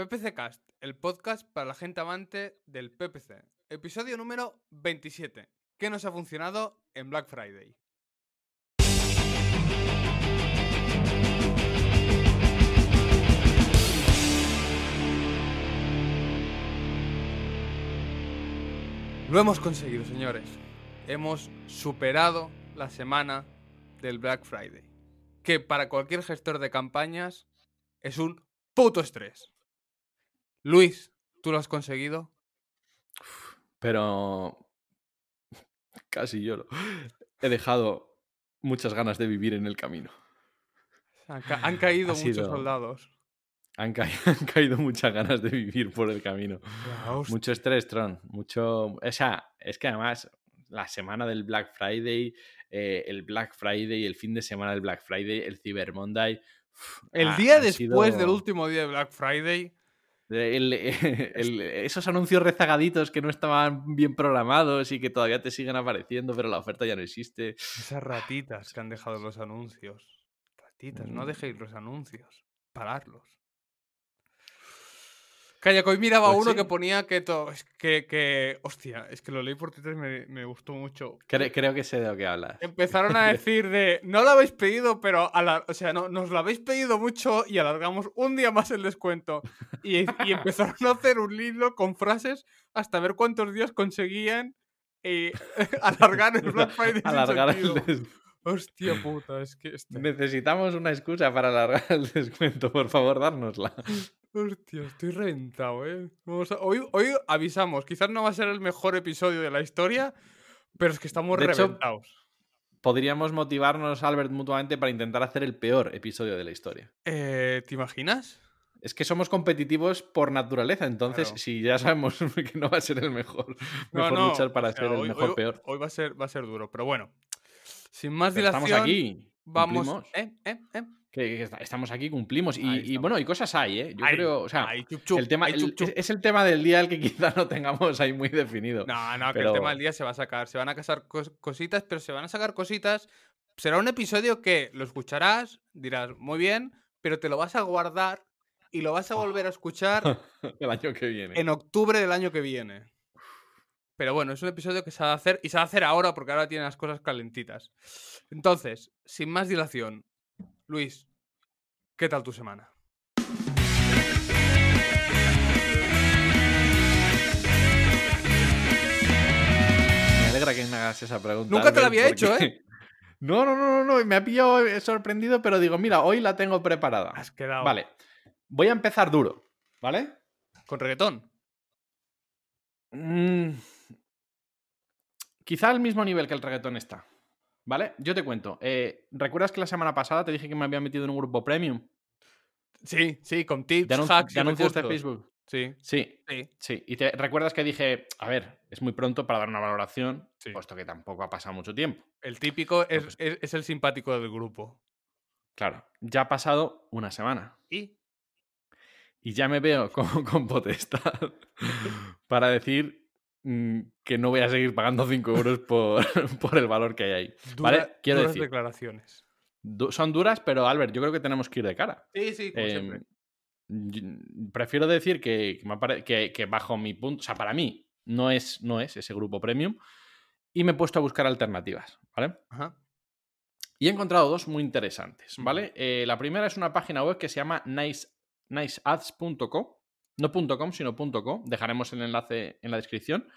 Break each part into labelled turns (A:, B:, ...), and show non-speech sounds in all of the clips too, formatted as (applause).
A: PPC Cast, el podcast para la gente amante del PPC. Episodio número 27. ¿Qué nos ha funcionado en Black Friday? Lo hemos conseguido, señores. Hemos superado la semana del Black Friday, que para cualquier gestor de campañas es un puto estrés. Luis, ¿tú lo has conseguido?
B: Pero (laughs) casi lo He dejado muchas ganas de vivir en el camino.
A: Han, caído muchos soldados.
B: (laughs) Han, caído muchas ganas de vivir por el camino. Mucho estrés, Tron. Mucho. O sea, es que además la semana del Black Friday, eh, el Black Friday, el fin de semana del Black Friday, el Cyber Monday. el día después del último día de Black Friday (laughs) esos anuncios rezagaditos que no estaban bien programados y que todavía te siguen apareciendo, pero la oferta ya no existe. Esas
A: ah, ratitas que han dejado los anuncios. Ratitas, no mm. dejéis los anuncios. Pararlos. Calla, hoy miraba uno que ponía que, todo, que, que. Hostia, es que lo leí por Twitter y me, me gustó mucho.
B: Creo, creo, que sé de lo que hablas.
A: Empezaron a (laughs) decir de. No lo habéis pedido, pero. A o sea, no, nos lo habéis pedido mucho y alargamos un día más el descuento. Y, (laughs) empezaron a hacer un libro con frases hasta ver cuántos días conseguían eh, (laughs) alargar el Black Friday. alargar el Hostia puta,
B: es que. Este Necesitamos una excusa para alargar el descuento, por favor, dárnosla.
A: Hostia, estoy reventado, ¿eh? hoy, avisamos, quizás no va a ser el mejor episodio de la historia, pero es que estamos
B: reventados. podríamos motivarnos, Albert, mutuamente para intentar hacer el peor episodio de la historia.
A: Eh, ¿Te imaginas?
B: Es que somos competitivos por naturaleza, entonces si ya sabemos (laughs) que no va a ser el mejor, (laughs) mejor luchar para hacer el mejor peor. Hoy va a ser, va a ser duro, pero bueno. Sin más dilación. Vamos. ¿eh? ¿eh? ¿eh? estamos aquí, cumplimos. Y, bueno, y cosas hay, ¿eh? Yo creo, o sea, el tema, es el tema del día el que (laughs) quizás no tengamos ahí muy definido. No, no, que el tema del
A: día se va a sacar. Se van a casar cositas, pero se van a sacar cositas. Será un episodio que lo escucharás, dirás, muy bien, pero te lo vas a guardar y lo vas a volver a escuchar (laughs) el año que viene. En octubre del año que viene. Pero bueno, es un episodio que se va a hacer y se va a hacer ahora porque ahora tiene las cosas calentitas. Entonces, sin más dilación, Luis, ¿Qué tal tu semana?
B: Me alegra que me hagas esa pregunta. Nunca te la había hecho, ¿eh? (laughs) No, no, no, no, me ha pillado eh, sorprendido, pero digo, mira, hoy la tengo preparada. Has quedado. Vale. Voy a empezar duro, ¿vale? ¿Con reggaetón? Mm, quizá al mismo nivel que el reggaetón está. ¿Vale? Yo te cuento. Eh, ¿Recuerdas que la semana pasada te dije que me había metido en un grupo premium? Sí, sí, con tips, de hacks anuncios de Facebook. Sí. Sí. Sí. Y te recuerdas que dije, a ver, es muy pronto para dar una valoración, puesto que tampoco ha pasado mucho tiempo.
A: El típico pues es, el simpático del grupo.
B: Claro, ya ha pasado una semana. ¿Y? Y ya me veo con, (laughs) con potestad (laughs) para decir Mm, que no voy a seguir pagando 5 euros (laughs) por, el valor que hay ahí. ¿Vale? Quiero
A: declaraciones.
B: son duras, pero Albert, yo creo que tenemos que ir de cara. Sí, sí, como em, siempre. Mm, prefiero decir que, que, bajo mi punto, o sea, para mí no es, no es ese grupo premium y me he puesto a buscar alternativas, ¿vale? Y he encontrado dos muy interesantes, ¿vale? Eh, la primera es una página web que se llama nice, niceads.co no .com, sino .co, dejaremos el enlace en la descripción,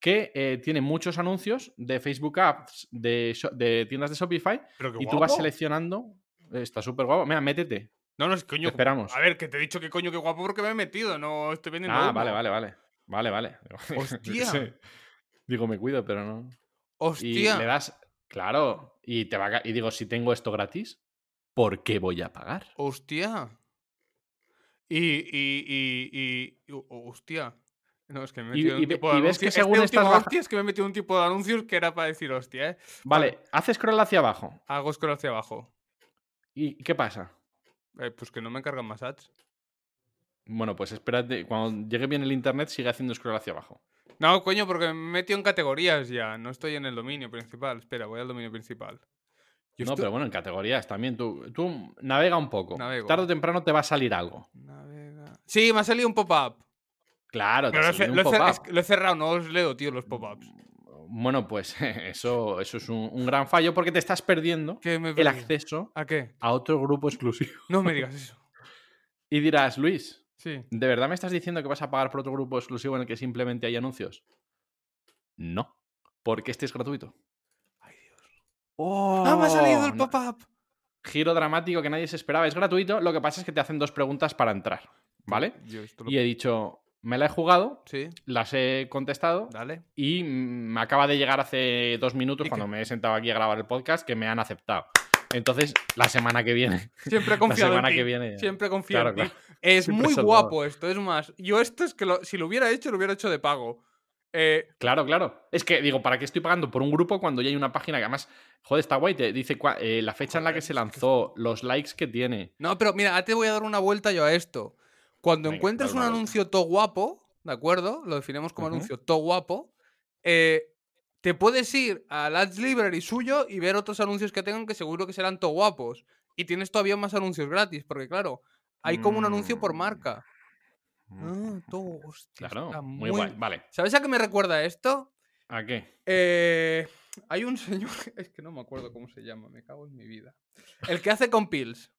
B: que eh, tiene muchos anuncios de Facebook Apps, de, tiendas de Shopify, y tú vas seleccionando. Eh, está súper guapo. Mira, métete. No, no, es coño. esperamos.
A: A ver, que te he dicho que coño, qué guapo porque me he metido. No estoy viendo. Ah, vale, vale,
B: vale. Vale, vale. (laughs) Hostia. Digo, me cuido, pero no. Hostia. Y le das. Claro. Y, te va y digo, si tengo esto gratis, ¿por qué voy a pagar? Hostia. Y,
A: y, y, y oh, hostia. No, es que me he metido un tipo de anuncios que era para decir hostia, ¿eh? Vale,
B: haz scroll hacia abajo.
A: Hago scroll hacia abajo.
B: ¿Y qué pasa?
A: Eh, pues que no me cargan más ads.
B: Bueno, pues espérate, cuando llegue bien el internet sigue haciendo scroll hacia abajo.
A: No, coño, porque me he metido en categorías ya, no estoy en el dominio principal. Espera, voy al dominio principal no, pero
B: bueno, en categorías también. Tú, tú navega un poco. Tarde o temprano te va a salir algo. Navega. Sí, me ha salido un pop-up. Claro, te lo, he, un lo
A: he cerrado, no os leo, tío, los pop-ups.
B: Mm, bueno, pues (laughs) eso, eso es un, gran fallo porque te estás perdiendo el acceso ¿A, qué? a otro grupo exclusivo. No me digas eso. (laughs) y dirás, Luis, sí. ¿de verdad me estás diciendo que vas a pagar por otro grupo exclusivo en el que simplemente hay anuncios? No, porque este es gratuito. ¡Oh! me ha salido el oh, pop-up! Giro dramático que nadie se esperaba. Es gratuito. Lo que pasa es que te hacen dos preguntas para entrar. ¿Vale? Y he dicho, me la he jugado, sí. las he contestado Dale. y me acaba de llegar hace dos minutos cuando me he sentado aquí a grabar el podcast que me han aceptado. Entonces, la semana que viene. (laughs) Siempre confío la semana que viene. Siempre confío Es muy guapo esto, es más. Yo esto es que si lo hubiera hecho, lo hubiera hecho de pago. Eh, claro, claro. Es que digo, ¿para qué estoy pagando por un grupo cuando ya hay una página que además, joder, está guay, te dice eh, la fecha en la que se lanzó, los likes que tiene? No, pero mira, te voy a dar una vuelta yo a esto. Cuando
A: encuentres un anuncio todo guapo, ¿de acuerdo? Lo definimos como anuncio todo guapo, eh, te puedes ir al Ads Library suyo y ver otros anuncios que tengan que seguro que serán todo guapos. Y tienes todavía más anuncios gratis, porque claro, hay como un anuncio por mm. marca. Mm. Ah, todo, muy, bueno, Vale. ¿Sabes a qué me recuerda esto? ¿A qué? Eh, hay un señor, (laughs) es que no me acuerdo cómo se llama, me cago en mi vida. El que hace con pills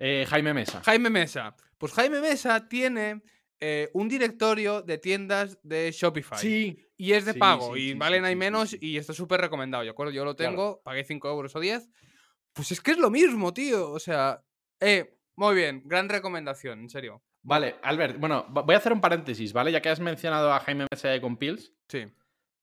A: eh, Jaime Mesa. Jaime Mesa. Pues Jaime Mesa tiene eh, un directorio de tiendas de Shopify. Sí. Y es de pago. y valen hay menos y está súper recomendado. Yo acuerdo, yo lo tengo, pagué 5 euros o 10. Pues es que es lo mismo, tío. O sea, muy bien, gran recomendación, en serio.
B: Vale, Albert, bueno, voy a hacer un paréntesis, ¿vale? Ya que has mencionado a Jaime Mesa de Compiles Sí.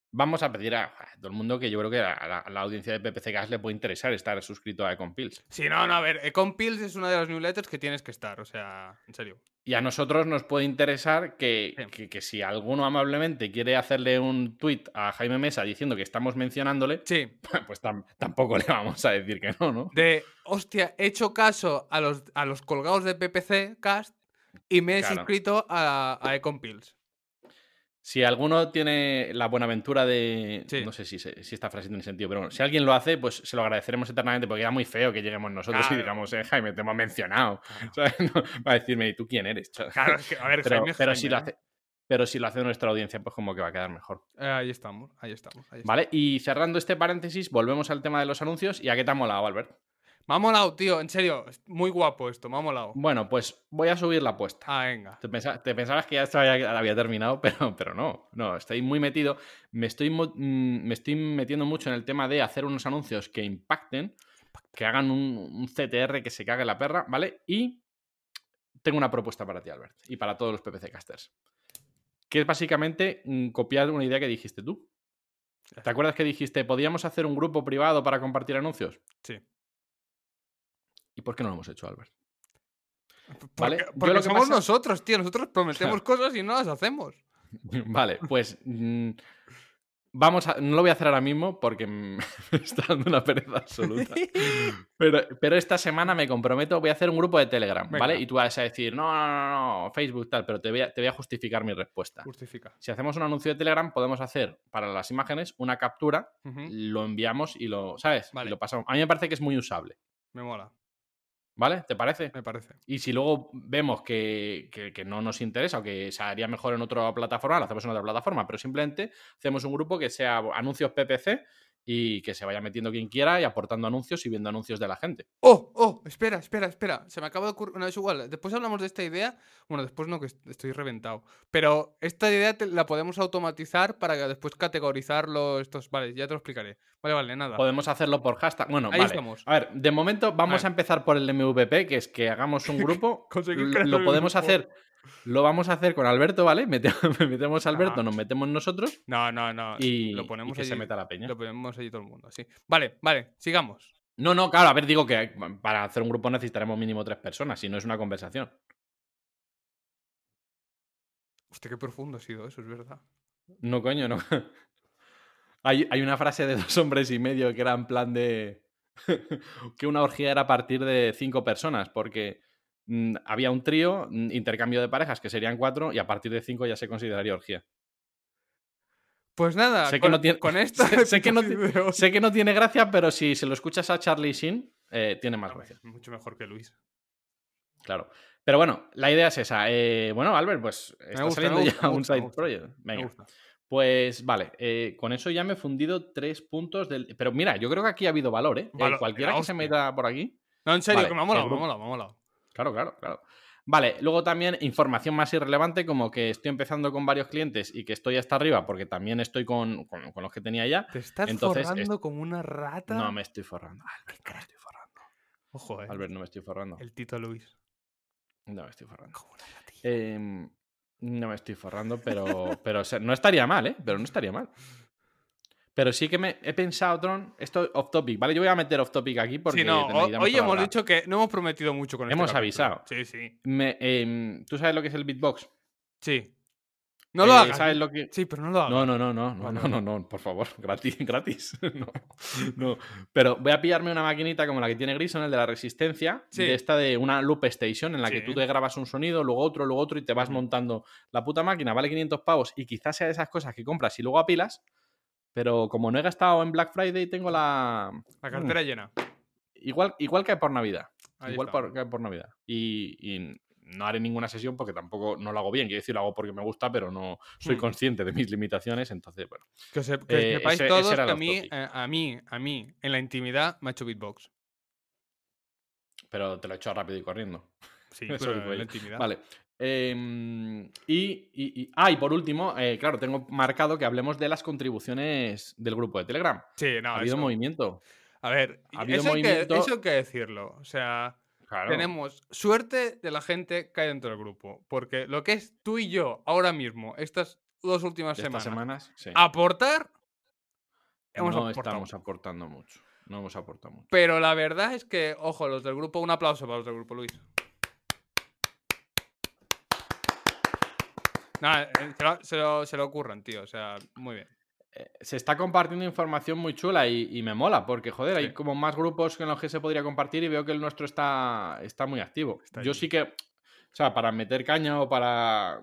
B: Vamos a pedir a, todo el mundo que yo creo que a la, audiencia de PPC Cast le puede interesar estar suscrito a Econpills. Sí, no, no,
A: a ver, Econpills es una de las newsletters que tienes que estar, o sea, en serio.
B: Y a nosotros nos puede interesar que, que, si alguno amablemente quiere hacerle un tweet a Jaime Mesa diciendo que estamos mencionándole, sí. (laughs) pues tampoco le vamos a decir que no, ¿no?
A: De, hostia, he hecho caso a los, a los colgados de PPC Cast y me he inscrito a, a Pills.
B: Si alguno tiene la buena aventura de. No sé si, esta frase tiene sentido, pero bueno, si alguien lo hace, pues se lo agradeceremos eternamente porque era muy feo que lleguemos nosotros y digamos, eh, Jaime, te hemos mencionado. (laughs) va a decirme, ¿y tú quién eres? Claro, a ver, pero, si lo ¿eh? hace. Pero si lo hace nuestra audiencia, pues como que va a quedar mejor.
A: ahí, estamos, ahí estamos, ahí estamos, Vale,
B: y cerrando este paréntesis, volvemos al tema de los anuncios. ¿Y a qué te ha molado, Albert? Me ha molado, tío, en serio, muy guapo esto, me ha molado. Bueno, pues voy a subir la apuesta. Ah, venga. Te, pensabas, que ya la había, terminado, (laughs) pero, pero no, no, estoy muy metido. Me estoy, mm, me estoy metiendo mucho en el tema de hacer unos anuncios que impacten, que hagan un, un CTR que se cague la perra, ¿vale? Y tengo una propuesta para ti, Albert, y para todos los PPC casters, que es básicamente mm, copiar una idea que dijiste tú. ¿Te acuerdas que dijiste, podíamos hacer un grupo privado para compartir anuncios? Sí. ¿Y por qué no lo hemos hecho, Albert? Porque, lo somos nosotros,
A: tío. Nosotros prometemos (laughs) cosas y no las hacemos.
B: (laughs) Vale, pues mm, vamos a. No lo voy a hacer ahora mismo porque (laughs) me está dando una pereza absoluta. Pero, esta semana me comprometo, voy a hacer un grupo de Telegram, ¿vale? Y tú vas a decir, no, no, no, no, Facebook tal, pero te voy, a, justificar mi respuesta. Justifica. Si hacemos un anuncio de Telegram, podemos hacer para las imágenes una captura, lo enviamos y lo, ¿sabes? lo pasamos. A mí me parece que es muy usable. Me mola. ¿Vale? ¿Te parece? Me parece. Y si luego vemos que, que, no nos interesa o que se haría mejor en otra plataforma, lo hacemos en otra plataforma, pero simplemente hacemos un grupo que sea anuncios PPC y que se vaya metiendo quien quiera y aportando anuncios y viendo anuncios de la gente. Oh, oh, espera, espera, espera. Se me acaba de ocurrir. No, es igual. Después hablamos de esta idea. Bueno, después
A: no, que estoy reventado. Pero esta idea la podemos automatizar para que después categorizarlo. Estos. Vale, ya te lo explicaré. Vale, vale, nada. Podemos hacerlo
B: por hashtag. Bueno, Ahí A ver, de momento vamos a, a empezar por el MVP, que es que hagamos un (laughs) grupo. lo podemos hacer lo vamos a hacer con Alberto, ¿vale? (laughs) Metemos, a Alberto, nos metemos nosotros. No, no, no. Y, lo ponemos que se meta la
A: peña. Lo ponemos allí todo el mundo, sí. Vale, vale, sigamos.
B: No, no, claro, a ver, digo que para hacer un grupo necesitaremos mínimo tres personas, si no es una conversación.
A: Hostia, qué profundo ha sido eso, es verdad.
B: No, coño, no. (laughs) Hay, hay una frase de dos hombres y medio que era en plan de. (laughs) que una orgía era a partir de cinco personas, porque Mm, había un trío, mm, intercambio de parejas, que serían cuatro, y a partir de cinco ya se consideraría orgía.
A: Pues nada, con, (laughs) esto sé, (laughs) que no,
B: sé, que no, tiene gracia, pero si se lo escuchas a Charlie sin eh, tiene más gracia. Mucho
A: mejor que Luis.
B: Claro. Pero bueno, la idea es esa. Eh, bueno, Albert, pues está saliendo ya un side project. Venga. Pues vale, eh, con eso ya me he fundido tres puntos del. Pero mira, yo creo que aquí ha habido valor, ¿eh? cualquiera que se meta por aquí. No, en serio, que me ha molado, me ha Claro, claro, claro. Vale, luego también información más irrelevante, como que estoy empezando con varios clientes y que estoy hasta arriba, porque también estoy con, los que tenía ya. ¿Te estás forrando como una rata? No, me estoy forrando. Ah, Albert, no me estoy forrando. Ojo, eh. Albert, no me estoy forrando. El Tito Luis. No me estoy forrando. Como una em, no me estoy forrando, pero, pero no estaría mal, ¿eh? Pero no estaría mal. Pero sí que me he pensado, Tron, esto off topic, ¿vale? Yo voy a meter off topic aquí porque. Sí, no, hoy hemos dicho
A: que no hemos prometido mucho con Hemos este avisado. Sí, sí.
B: Em, ¿Tú sabes lo que es el beatbox? Sí. No lo eh, hagas. ¿eh? Sí, pero no lo hagas. No, no, no, no, no, no, no, no, por favor, (laughs) gratis, gratis. (laughs) no, no. Pero voy a pillarme una maquinita como la que tiene Grison, el de la resistencia, sí. de esta de una loop station en la que tú te grabas un sonido, luego otro, luego otro y te vas montando la puta máquina, vale 500 pavos y quizás sea de esas cosas que compras y luego apilas. Pero como no he gastado en Black Friday, tengo la. La mm, cartera llena. Igual, igual que por Navidad. igual por, que por Navidad. y, no haré ninguna sesión porque tampoco no lo hago bien. Quiero decir, lo hago porque me gusta, pero no soy hmm. consciente de mis limitaciones. Entonces, bueno. Que, eh, sepáis todos que a
A: mí, eh, a mí, a mí, en la intimidad me ha hecho beatbox.
B: Pero te lo he hecho rápido y corriendo. Sí, (laughs) pero en la intimidad. Vale, Em, ah, y, por último, eh, claro, tengo marcado que hablemos de las contribuciones del grupo de Telegram. Sí, ha habido movimiento. A ver, ha eso, Hay que,
A: decirlo. O sea, tenemos suerte de la gente que hay dentro del grupo. Porque lo que es tú y yo ahora mismo, estas dos últimas semanas, aportar,
B: no estamos aportando mucho. No hemos aportado mucho.
A: Pero la verdad es que, ojo, los del grupo, un aplauso para los del grupo, Luis. Eh, eh, se lo, se, ocurran, tío. O sea, muy bien.
B: Eh, se está compartiendo información muy chula y, me mola, porque joder, hay como más grupos en los que se podría compartir y veo que el nuestro está, está muy activo. Yo sí que, o sea, para meter caña o para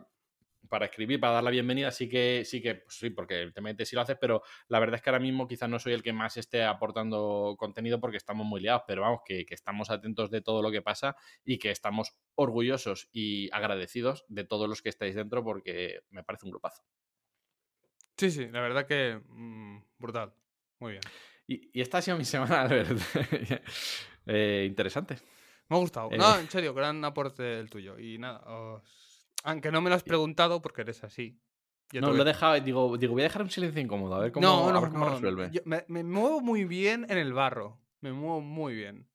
B: para escribir, para dar la bienvenida, sí que, sí que, pues sí, porque te metes si lo haces, pero la verdad es que ahora mismo quizás no soy el que más esté aportando contenido porque estamos muy liados, pero vamos, que, estamos atentos de todo lo que pasa y que estamos orgullosos y agradecidos de todos los que estáis dentro porque me parece un grupazo. Sí, sí, la verdad que mm, brutal. Muy bien. Y, esta ha sido mi semana, Albert. (laughs) eh, interesante. Me ha gustado. Eh, no, (laughs) en
A: serio, gran aporte el tuyo. Y nada, os aunque no me lo has preguntado porque eres así. no, lo he
B: dejado, digo, voy a dejar un silencio incómodo, a no, no, no,
A: me, muevo muy bien en el barro, me muevo muy bien.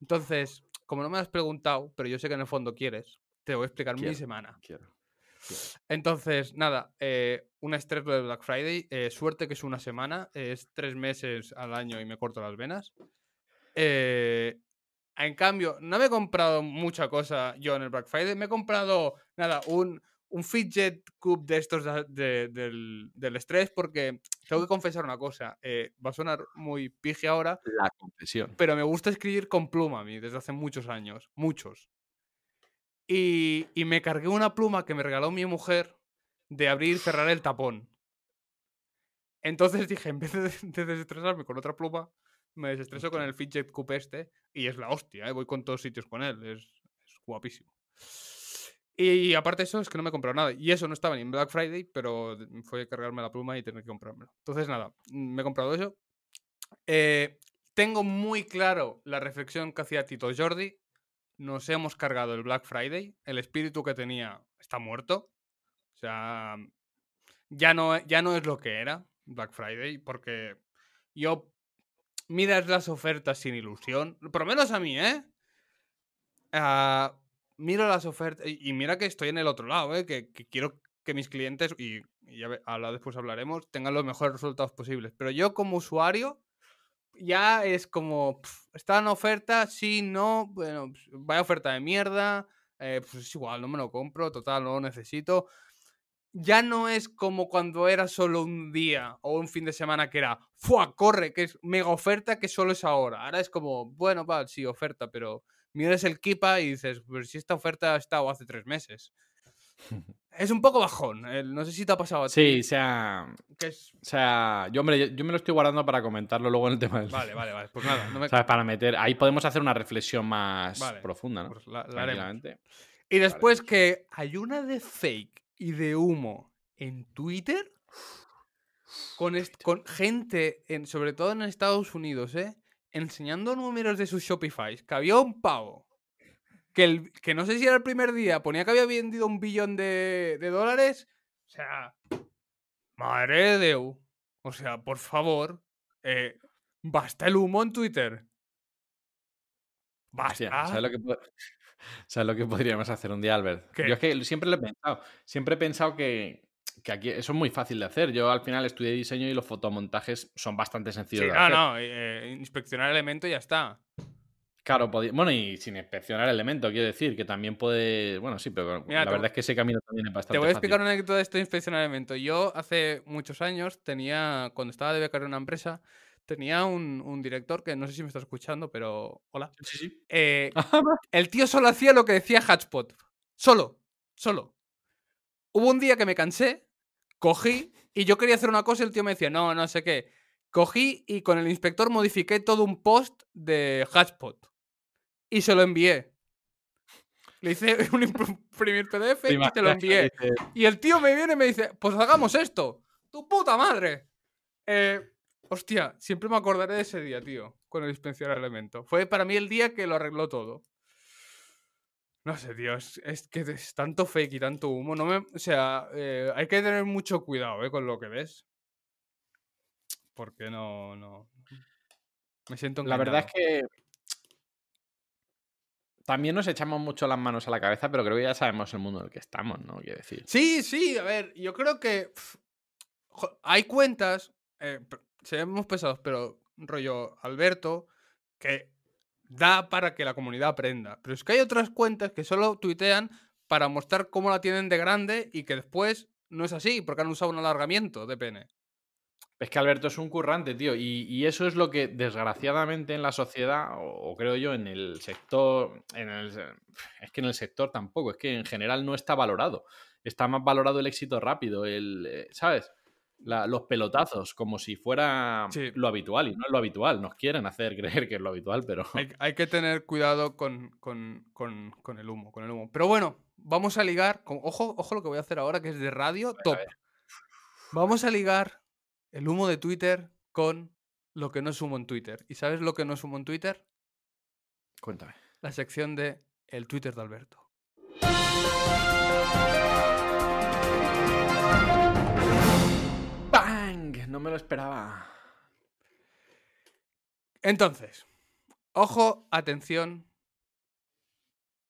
A: Entonces, como no me lo has preguntado, pero yo sé que en el fondo quieres, te voy a explicar mi semana. Quiero, Entonces, nada, eh, una estrés de Black Friday, eh, suerte que es una semana, es tres meses al año y me corto las venas. Eh, en cambio, no me he comprado mucha cosa yo en el Black Friday. Me he comprado, nada, un, un fidget cube de estos del, del, estrés porque tengo que confesar una cosa. Eh, va a sonar muy pige ahora. La confesión. Pero me gusta escribir con pluma a mí desde hace muchos años. Muchos. Y, y me cargué una pluma que me regaló mi mujer de abrir y cerrar el tapón. Entonces dije, en vez de desestresarme con otra pluma, me desestreso con el fidget cup este y es la hostia, ¿eh? voy con todos sitios con él, es, guapísimo. Y aparte eso, es que no me he comprado nada. Y eso no estaba ni en Black Friday, pero fue cargarme la pluma y tener que comprármelo. Entonces, nada, me he comprado eso. Eh, tengo muy claro la reflexión que hacía Tito Jordi. Nos hemos cargado el Black Friday. El espíritu que tenía está muerto. O sea, ya no, ya no es lo que era Black Friday, porque yo miras las ofertas sin ilusión, por lo menos a mí, ¿eh? Ah, miro las ofertas y mira que estoy en el otro lado, ¿eh? que, quiero que mis clientes, y, ya después hablaremos, tengan los mejores resultados posibles. Pero yo como usuario ya es como, está en oferta, sí, no, bueno, pues, vaya oferta de mierda, eh, pues es igual, no me lo compro, total, no lo necesito ya no es como cuando era solo un día o un fin de semana que era, ¡fua! Corre, que es mega oferta que solo es ahora. Ahora es como, bueno, va, sí, oferta, pero miras el Kipa y dices, pero si esta oferta ha estado hace tres meses. (laughs) es un poco bajón, no sé si te ha pasado
B: a ti. Sí, o sea, o sea yo, hombre, yo, me lo estoy guardando para comentarlo luego en el tema del... Vale, vale, vale, pues nada. No (laughs) me... ¿Sabes? Para meter, ahí podemos hacer una reflexión más profunda, ¿no? Pues la, Y después que hay una de
A: fake y de humo en Twitter con, gente, sobre todo en Estados Unidos, ¿eh? enseñando números de sus Shopify, que había un pavo. Que, no sé si era el primer día, ponía que había vendido un billón de, dólares. O sea, madre de Deu. O sea, por favor, eh, basta el humo en Twitter.
B: Basta. que (laughs) ¿Sabes lo que podríamos hacer un día, Albert? Yo es que siempre lo he pensado. Siempre he pensado que, que aquí eso es muy fácil de hacer. Yo al final estudié diseño y los fotomontajes son bastante sencillos ah, no,
A: eh, eh, inspeccionar elemento ya está.
B: Claro, bueno, y sin inspeccionar elemento, quiero decir, que también puede. Bueno, sí, pero la verdad es que ese camino también es bastante. Te voy a explicar
A: una anécdota de esto de inspeccionar elemento. Yo hace muchos años tenía, cuando estaba de becario en una empresa, tenía un, director que no sé si me está escuchando, pero hola. Sí, eh, (laughs) el tío solo hacía lo que decía Hatchpot. Solo, solo. Hubo un día que me cansé, cogí y yo quería hacer una cosa y el tío me decía, no, no sé qué. Cogí y con el inspector modifiqué todo un post de Hatchpot y se lo envié. Le hice (laughs) un imprimir PDF y te lo envié. Y el tío me viene y me dice, pues hagamos esto. Tu puta madre. Eh, Hostia, siempre me acordaré de ese día, tío, con el de elemento. Fue para mí el día que lo arregló todo. No sé, tío, es, que es tanto fake y tanto humo. No o sea, eh, hay que tener mucho cuidado eh, con lo que ves. Porque no, no.
B: Me siento engañado. La verdad es que también nos echamos mucho las manos a la cabeza, pero creo que ya sabemos el mundo en el que estamos, ¿no? Quiero decir.
A: Sí, sí, a ver, yo creo que hay cuentas, eh, seamos pesados, pero rollo Alberto, que da para que la comunidad aprenda. Pero es que hay otras cuentas que solo tuitean para mostrar cómo la tienen de
B: grande y que
A: después no es así, porque han usado un
B: alargamiento de pene. Es que Alberto es un currante, tío, y, eso es lo que desgraciadamente en la sociedad, o, creo yo, en el sector, en es que en el sector tampoco, es que en general no está valorado. Está más valorado el éxito rápido, el, eh, ¿sabes? los pelotazos, como si fuera lo habitual, y no es lo habitual. Nos quieren hacer (laughs) creer que es lo habitual, pero. Hay, que tener
A: cuidado con, con, el humo, con el humo. Pero bueno, vamos a ligar. ojo, ojo lo que voy a hacer ahora, que es de radio top. vamos a ligar el humo de Twitter con lo que no es humo en Twitter. ¿Y sabes lo que no es humo en Twitter? Cuéntame. La sección de el Twitter de Alberto. no me lo esperaba. Entonces, ojo, atención.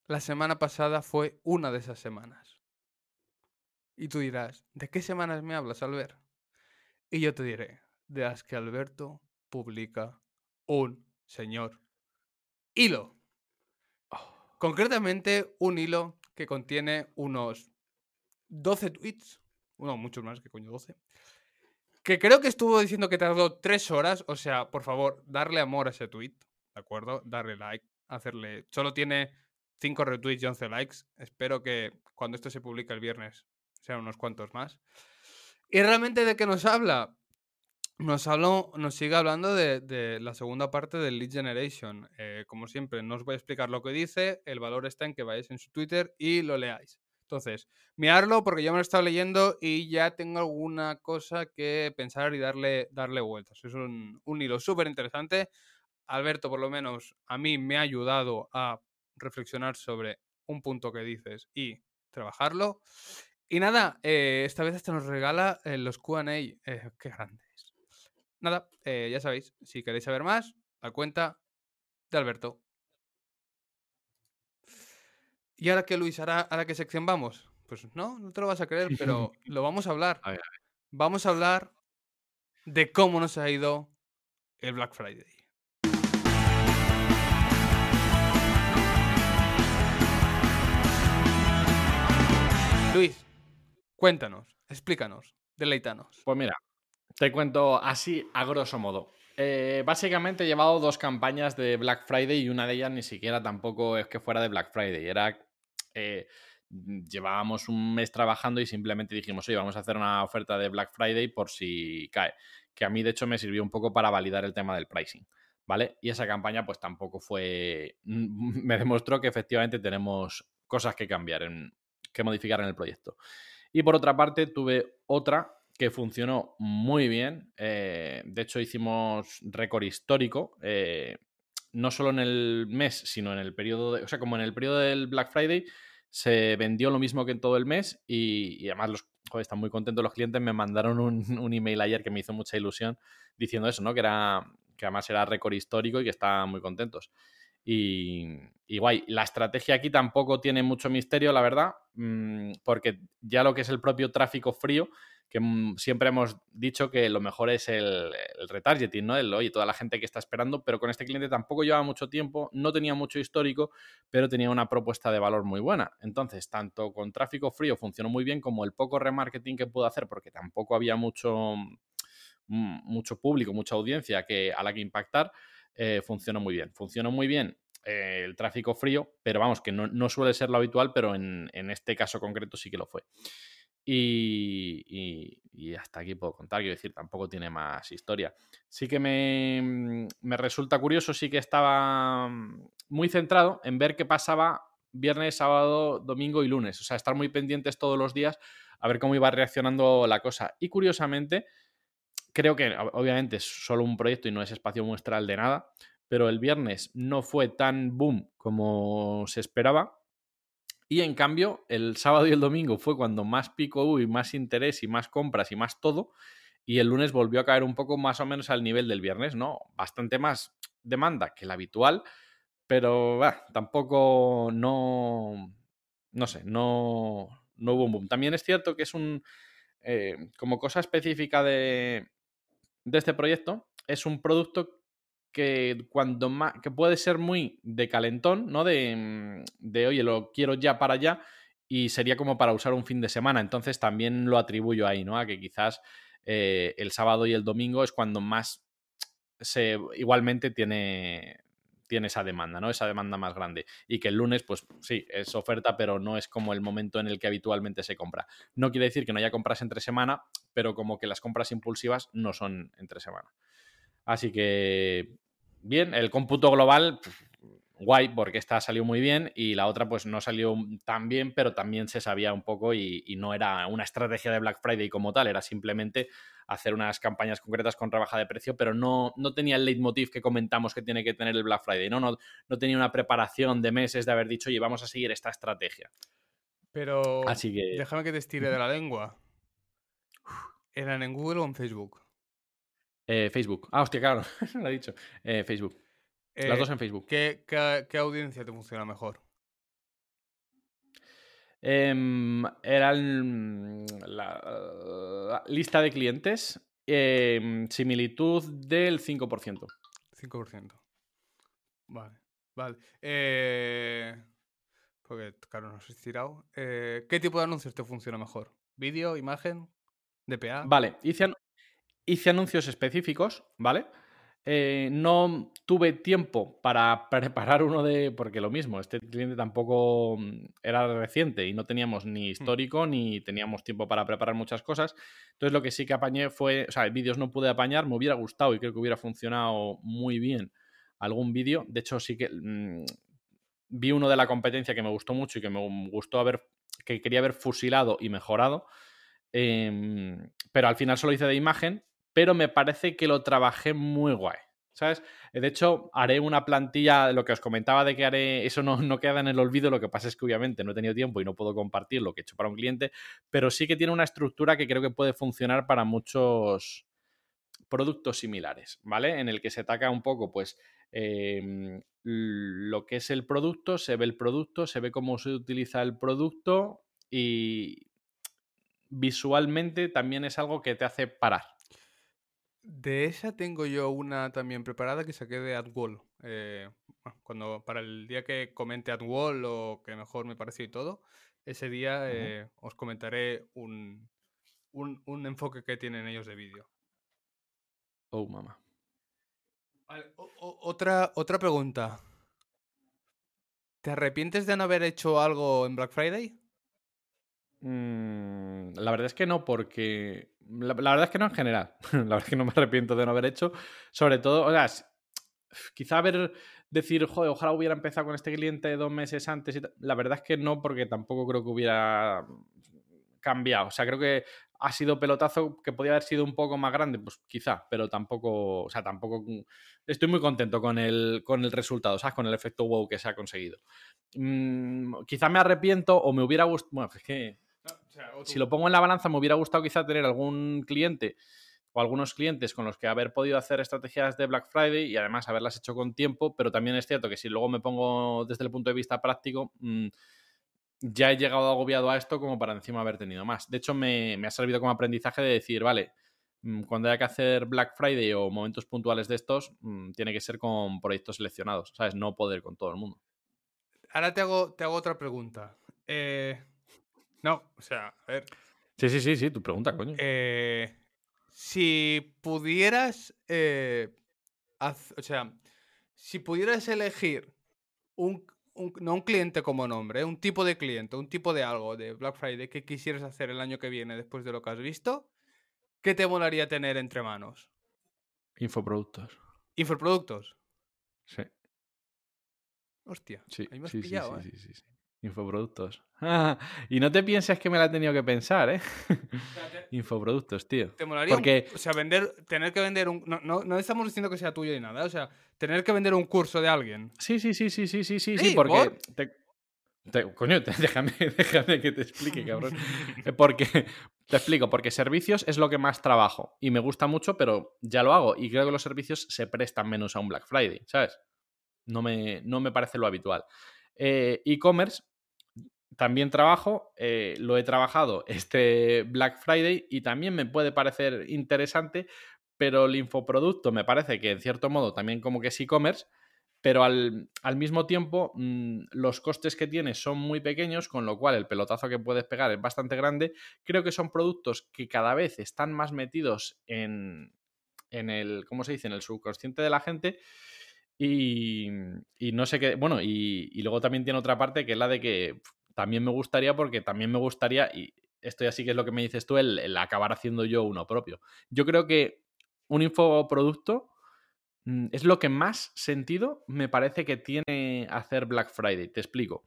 A: La semana pasada fue una de esas semanas. Y tú dirás, ¿de qué semanas me hablas, Albert? Y yo te diré, de las que Alberto publica un señor hilo. Oh. Concretamente, un hilo que contiene unos 12 tweets, uno muchos más que coño 12, que creo que estuvo diciendo que tardó tres horas. O sea, por favor, darle amor a ese tweet, ¿de acuerdo? Darle like, hacerle. Solo tiene cinco retweets y 11 likes. Espero que cuando esto se publique el viernes sean unos cuantos más. ¿Y realmente de qué nos habla? Nos, habló, nos sigue hablando de, la segunda parte del Lead Generation. Eh, como siempre, no os voy a explicar lo que dice, el valor está en que vayáis en su Twitter y lo leáis. Entonces, mirarlo porque ya me lo he estado leyendo y ya tengo alguna cosa que pensar y darle, darle vueltas. Es un, hilo súper interesante. Alberto, por lo menos, a mí me ha ayudado a reflexionar sobre un punto que dices y trabajarlo. Y nada, eh, esta vez hasta nos regala eh, los QA. Eh, qué grandes. Nada, ya sabéis, si queréis saber más, la cuenta de Alberto. ¿Y ahora qué, Luis? ¿Ahora, la qué sección vamos? Pues no, no te lo vas a creer, pero (laughs) lo vamos a hablar. Vamos a hablar de cómo nos ha ido el Black Friday.
B: Luis, cuéntanos, explícanos, deleítanos. Pues mira, te cuento así a grosso modo. Eh, básicamente he llevado dos campañas de Black Friday y una de ellas ni siquiera tampoco es que fuera de Black Friday, era eh, mm, llevábamos un mes trabajando y simplemente dijimos, oye, vamos a hacer una oferta de Black Friday por si cae. Que a mí, de hecho, me sirvió un poco para validar el tema del pricing. ¿Vale? Y esa campaña, pues tampoco fue. (laughs) Me demostró que efectivamente tenemos cosas que cambiar, que modificar en el proyecto. Y por otra parte, tuve otra que funcionó muy bien. Eh, de hecho, hicimos récord histórico. Eh, no solo en el mes, sino en el periodo O sea, como en el periodo del Black Friday, se vendió lo mismo que en todo el mes y, además los, están muy contentos los clientes. Me mandaron (laughs) un, email ayer que me hizo mucha ilusión diciendo eso, ¿no? Que era que además era récord histórico y que estaban muy contentos. Y, y, guay, la estrategia aquí tampoco tiene mucho misterio, la verdad, mm, porque ya lo que es el propio tráfico frío que mm, siempre hemos dicho que lo mejor es el, retargeting, ¿no? El, oye, toda la gente que está esperando, pero con este cliente tampoco llevaba mucho tiempo, no tenía mucho histórico, pero tenía una propuesta de valor muy buena. Entonces, tanto con tráfico frío funcionó muy bien como el poco remarketing que pudo hacer, porque tampoco había mucho, mm, mucho público, mucha audiencia a la que impactar, eh, funcionó muy bien. Funcionó muy bien eh, el tráfico frío, pero vamos, que no, suele ser lo habitual, pero en este caso concreto sí que lo fue. Y, hasta aquí puedo contar, quiero decir, tampoco tiene más historia. Sí que me, mm, me resulta curioso, sí que estaba mm, muy centrado en ver qué pasaba viernes, sábado, domingo y lunes. O sea, estar muy pendientes todos los días a ver cómo iba reaccionando la cosa. Y curiosamente, creo que obviamente es solo un proyecto y no es espacio muestral de nada, pero el viernes no fue tan boom como se esperaba. Y en cambio, el sábado y el domingo fue cuando más pico hubo y más interés y más compras y más todo. Y el lunes volvió a caer un poco más o menos al nivel del viernes, ¿no? Bastante más demanda que la habitual, pero tampoco no. No sé, no, no hubo un boom. También es cierto que es un. Eh, como cosa específica de, de este proyecto, es un producto que cuando más, que puede ser muy de calentón, ¿no? De, mm, de oye, lo quiero ya para allá y sería como para usar un fin de semana. Entonces también lo atribuyo ahí, ¿no? A que quizás eh, el sábado y el domingo es cuando más se igualmente tiene, tiene esa demanda, ¿no? Esa demanda más grande. Y que el lunes, pues sí, es oferta, pero no es como el momento en el que habitualmente se compra. No quiere decir que no haya compras entre semana, pero como que las compras impulsivas no son entre semana. Así que bien. El cómputo global, guay, porque esta salió muy bien y la otra pues no salió tan bien, pero también se sabía un poco y, no era una estrategia de Black Friday como tal, era simplemente hacer unas campañas concretas con rebaja de precio, pero no, no tenía el leitmotiv que comentamos que tiene que tener el Black Friday, ¿no? No, no tenía una preparación de meses de haber dicho, oye, vamos a seguir esta estrategia.
A: Pero Así que... déjame que te estire de la lengua. ¿Eran en Google o en Facebook?
B: Eh, Facebook. Ah, hostia, claro, (laughs) lo he dicho. Eh, Facebook. Las eh, dos en Facebook. ¿qué,
A: audiencia te funciona mejor?
B: Em, era la, lista de clientes, em, similitud del 5%. 5%.
A: Vale, vale. porque, claro, no has tirado. ¿Qué tipo de anuncios te funciona
B: mejor? ¿Vídeo, imagen, DPA? Vale, hice, hice anuncios específicos, ¿vale? Eh, no tuve tiempo para (laughs) preparar uno de, porque lo mismo, este cliente tampoco mm, era reciente y no teníamos ni hmm. histórico ni teníamos tiempo para preparar muchas cosas. Entonces lo que sí que apañé fue, o sea, vídeos no pude apañar, me hubiera gustado y creo que hubiera funcionado muy bien algún vídeo. De hecho, sí que mm, vi uno de la competencia que me gustó mucho y que me gustó haber, que quería haber fusilado y mejorado. Em, pero al final solo hice de imagen pero me parece que lo trabajé muy guay. ¿Sabes? Eh, de hecho, haré una plantilla, de lo que os comentaba de que haré, eso no, queda en el olvido, lo que pasa es que obviamente no he tenido tiempo y no puedo compartir lo que he hecho para un cliente, pero sí que tiene una estructura que creo que puede funcionar para muchos productos similares, ¿vale? En el que se ataca un poco, pues, em, lo que es el producto, se ve el producto, se ve cómo se utiliza el producto y visualmente también es algo que te hace parar. De
A: esa tengo yo una también preparada que saqué de AdWall. Eh, cuando, para el día que comente AdWall o que mejor me pareció y todo, ese día eh, os comentaré un, un, enfoque que tienen ellos de vídeo. Oh, mamá. otra, otra pregunta. ¿Te arrepientes de no haber hecho algo en Black Friday?
B: Mm, la verdad es que no, porque la, verdad es que no en general. (laughs) la verdad es que no me arrepiento de no haber hecho. Sobre todo, o sea, quizá haber decir, joder, ojalá hubiera empezado con este cliente dos meses antes. Y la verdad es que no, porque tampoco creo que hubiera cambiado. O sea, creo que ha sido pelotazo que podía haber sido un poco más grande, pues quizá, pero tampoco, o sea, tampoco mm, estoy muy contento con el, con el resultado, ¿sabes? Con el efecto wow que se ha conseguido. Mm, quizá me arrepiento o me hubiera gustado, bueno, es que si lo pongo en la balanza, me hubiera gustado quizá tener algún cliente o algunos clientes con los que haber podido hacer estrategias de Black Friday y además haberlas hecho con tiempo, pero también es cierto que si luego me pongo desde el punto de vista práctico, mm, ya he llegado agobiado a esto como para encima haber tenido más. De hecho, me, ha servido como aprendizaje de decir, vale, mm, cuando haya que hacer Black Friday o momentos puntuales de estos, mm, tiene que ser con proyectos seleccionados, ¿sabes? No poder con todo el mundo.
A: Ahora te hago, te hago otra pregunta. Eh, no, o sea, a
B: ver. Sí, sí, sí, sí, tu pregunta, coño.
A: Eh, si pudieras. Eh, o sea, si pudieras elegir un, no un cliente como nombre, un tipo de cliente, un tipo de algo de Black Friday que quisieras hacer el año que viene después de lo que has visto, ¿qué te molaría tener entre manos?
B: Infoproductos.
A: ¿Infoproductos? Sí. Hostia, sí, pillado, eh. sí, sí,
B: sí. Infoproductos. (laughs) y no te pienses que me la he tenido que pensar, ¿eh? (laughs) Infoproductos, tío. Te molaría. Porque... o
A: sea, vender, tener que vender un. No, no, estamos diciendo que sea tuyo y nada. O sea, tener que vender un curso de alguien. Sí, sí, sí, sí, sí, sí, sí, sí, porque.
B: coño, (laughs) déjame, déjame que te explique, cabrón. porque. Te explico, porque servicios es lo que más trabajo. Y me gusta mucho, pero ya lo hago. Y creo que los servicios se prestan menos a un Black Friday, ¿sabes? No me, no me parece lo habitual. Eh, e-commerce también trabajo, eh, lo he trabajado este Black Friday y también me puede parecer interesante, pero el infoproducto me parece que en cierto modo también como que es e-commerce, pero al, mismo tiempo mm, los costes que tiene son muy pequeños, con lo cual el pelotazo que puedes pegar es bastante grande. Creo que son productos que cada vez están más metidos en, en el, ¿cómo se dice?, en el subconsciente de la gente. Y, no sé qué. Bueno, y, y, luego también tiene otra parte que es la de que también me gustaría porque también me gustaría, y esto ya sí que es lo que me dices tú, el, acabar haciendo yo uno propio. Yo creo que un infoproducto mm, es lo que más sentido me parece que tiene hacer Black Friday. Te explico.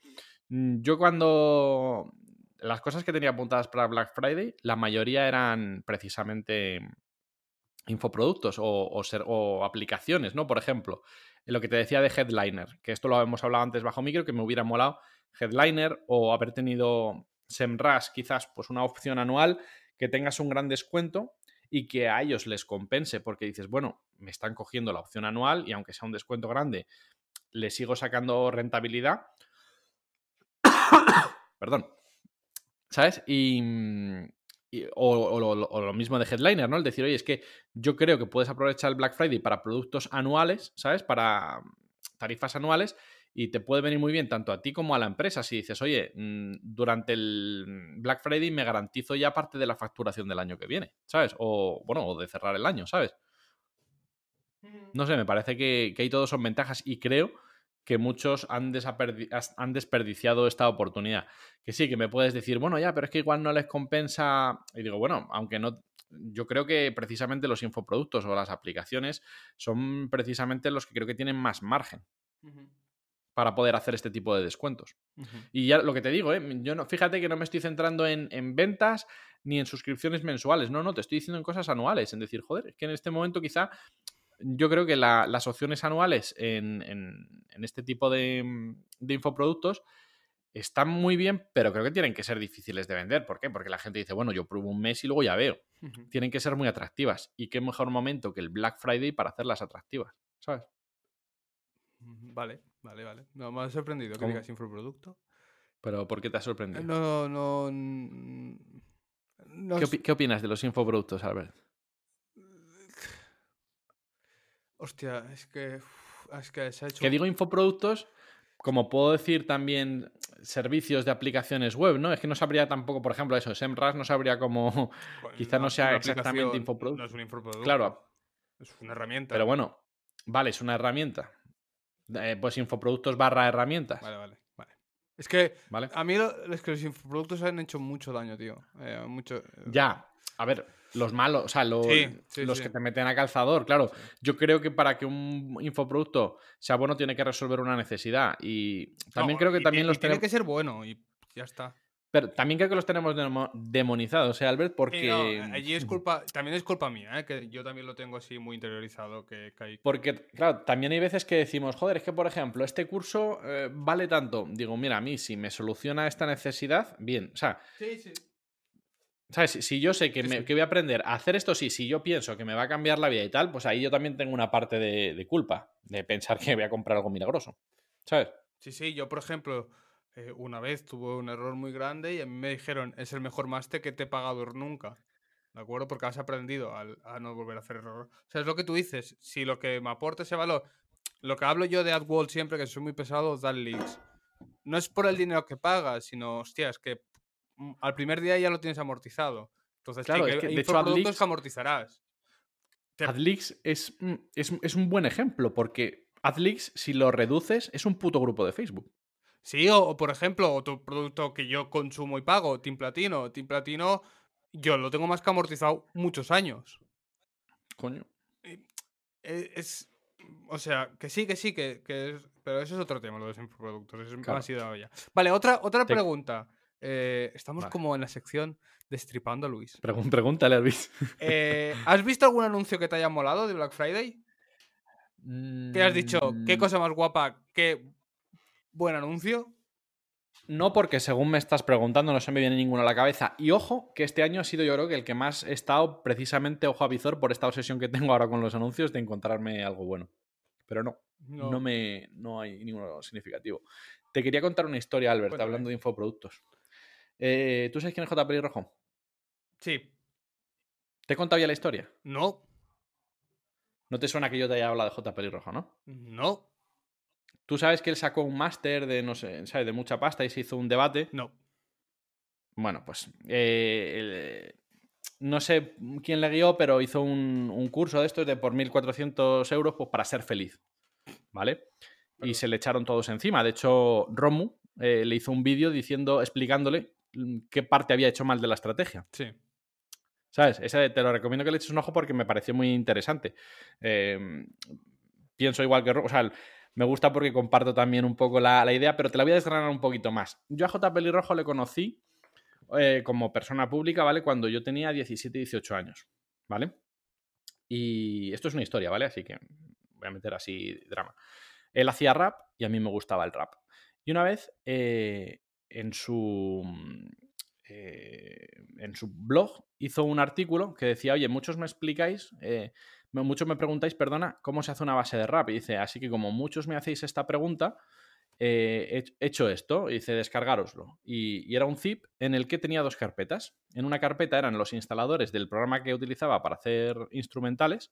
B: Mm, yo cuando las cosas que tenía apuntadas para Black Friday, la mayoría eran precisamente infoproductos o, o, aplicaciones, ¿no? Por ejemplo, lo que te decía de Headliner, que esto lo hemos hablado antes bajo micro, que me hubiera molado Headliner o haber tenido SEMrush, quizás pues una opción anual que tengas un gran descuento y que a ellos les compense porque dices, bueno, me están cogiendo la opción anual y aunque sea un descuento grande, le sigo sacando rentabilidad. Perdón. ¿Sabes? Y, o, lo mismo de headliner, ¿no? El decir, oye, es que yo creo que puedes aprovechar el Black Friday para productos anuales, ¿sabes? Para tarifas anuales y te puede venir muy bien tanto a ti como a la empresa si dices, oye, mm, durante el Black Friday me garantizo ya parte de la facturación del año que viene, ¿sabes? O bueno, o de cerrar el año, ¿sabes? No sé, me parece que, que ahí todos son ventajas y creo que muchos han, han, desperdiciado esta oportunidad. Que sí, que me puedes decir, bueno, ya, pero es que igual no les compensa. Y digo, bueno, aunque no. Yo creo que precisamente los infoproductos o las aplicaciones son precisamente los que creo que tienen más margen para poder hacer este tipo de descuentos. Y ya lo que te digo, ¿eh? yo no, fíjate que no me estoy centrando en, ventas ni en suscripciones mensuales, no, no, te estoy diciendo en cosas anuales, en decir, joder, es que en este momento quizá yo creo que las opciones anuales en, este tipo mm, de, infoproductos están muy bien, pero creo que tienen que ser difíciles de vender. ¿Por qué? Porque la gente dice, bueno, yo pruebo un mes y luego ya veo. Tienen que ser muy atractivas. ¿Y qué mejor momento que el Black Friday para hacerlas atractivas? ¿Sabes?
A: Vale. Vale, vale. No, me ha sorprendido que digas
B: infoproducto. ¿Pero por qué te ha sorprendido?
A: No, no. no
B: ¿Qué, opinas de los infoproductos, Albert? (sighs)
A: Hostia, es que. Es que se ha hecho. Que digo
B: infoproductos, como puedo decir también servicios de aplicaciones web, ¿no? Es que no sabría tampoco, por ejemplo, eso, SEMRAS no sabría cómo. (laughs) quizás no, no, sea exactamente infoproducto.
A: No es un infoproducto. Claro. Es
B: una herramienta. Pero bueno, vale, es una herramienta. Eh, pues infoproductos barra herramientas. Vale, vale, vale. Es que ¿Vale? a mí los infoproductos han hecho mucho daño, tío. Eh, mucho... Eh, ya, a ver, los malos, o sea, los, que te meten a calzador, claro. Yo creo que para que un infoproducto sea bueno tiene que resolver una necesidad. Y también creo que también los... tiene que ser bueno y ya está. Pero también creo que los tenemos demonizados, ¿eh, Albert? Porque. allí es
A: culpa. (laughs) También es culpa mía, ¿eh? que yo también lo tengo así muy interiorizado. Que,
B: Porque, claro, también hay veces que decimos, joder, es que, por ejemplo, este curso eh, vale tanto. Digo, mira, a mí, si me soluciona esta necesidad, bien. O sea. Sí, sí. ¿Sabes? Si, yo sé que, me, voy a aprender a hacer esto, sí, si yo pienso que me va a cambiar la vida y tal, pues ahí yo también tengo una parte de, de culpa, de pensar que voy a comprar algo milagroso. ¿Sabes? Sí,
A: sí, yo, por ejemplo. Eh, una vez tuvo un error muy grande y a mí me dijeron, es el mejor máster que te he pagado nunca. ¿De acuerdo? Porque has aprendido a, no volver a hacer error. O sea, es lo que tú dices. Si lo que me aporta ese valor. Lo que hablo yo de AdWall siempre, que soy muy pesado, dar leads. No es por el dinero que pagas, sino, hostias, que mm, al primer día ya lo tienes amortizado. Entonces, claro, que amortizarás.
B: AdLeaks es, mm, es, es, un buen ejemplo, porque AdLeaks, si lo reduces, es un puto grupo de Facebook.
A: Sí, o, por ejemplo, otro producto que yo consumo y pago, Team Platino. Team Platino yo lo tengo más que amortizado muchos años. Coño. E, es, o sea, que sí, que sí, que, es, pero eso es otro tema, lo de los infoproductos. Es más ya. Vale, otra, otra pregunta. Eh, estamos como en la sección destripando a Luis. pregúntale a Luis. Eh, ¿Has visto algún anuncio que te haya molado de Black Friday?
B: Te has dicho? ¿Qué mm.
A: cosa más guapa? ¿Qué
B: buen anuncio. No, porque según me estás preguntando, no se me viene ninguno a la cabeza. Y ojo, que este año ha sido yo creo que el que más he estado precisamente ojo a visor por esta obsesión que tengo ahora con los anuncios de encontrarme algo bueno. Pero no, no, me, no hay ninguno significativo. Te quería contar una historia, Albert, hablando de infoproductos. Eh, ¿Tú sabes quién es J. Rojo? Sí. ¿Te he contado ya la historia? No. ¿No te suena que yo te haya hablado de J. Rojo, ¿no? no? No. Tú sabes que él sacó un máster de, no sé, ¿sabes? De mucha pasta y se hizo un debate. No. Bueno, pues. Eh, no sé quién le guió, pero hizo un, curso de estos de por 1.400 euros pues, para ser feliz. ¿Vale? Y se le echaron todos encima. De hecho, Romu eh, le hizo un vídeo diciendo, explicándole mm, qué parte había hecho mal de la estrategia. Sí. ¿Sabes? Ese te lo recomiendo que le eches un ojo porque me pareció muy interesante. Em, pienso igual que Romu. O sea, me gusta porque comparto también un poco la, idea, pero te la voy a desgranar un poquito más. Yo a J. Pelirrojo le conocí eh, como persona pública, ¿vale? Cuando yo tenía 17, 18 años, ¿vale? Y esto es una historia, ¿vale? Así que voy a meter así drama. Él hacía rap y a mí me gustaba el rap. Y una vez eh, en su. Eh, en su blog hizo un artículo que decía, oye, muchos me explicáis Muchos me preguntáis, perdona, ¿cómo se hace una base de rap? Y dice, así que como muchos me hacéis esta pregunta, eh, he hecho esto, y dice, descargároslo. Y, era un zip en el que tenía dos carpetas. En una carpeta eran los instaladores del programa que utilizaba para hacer instrumentales.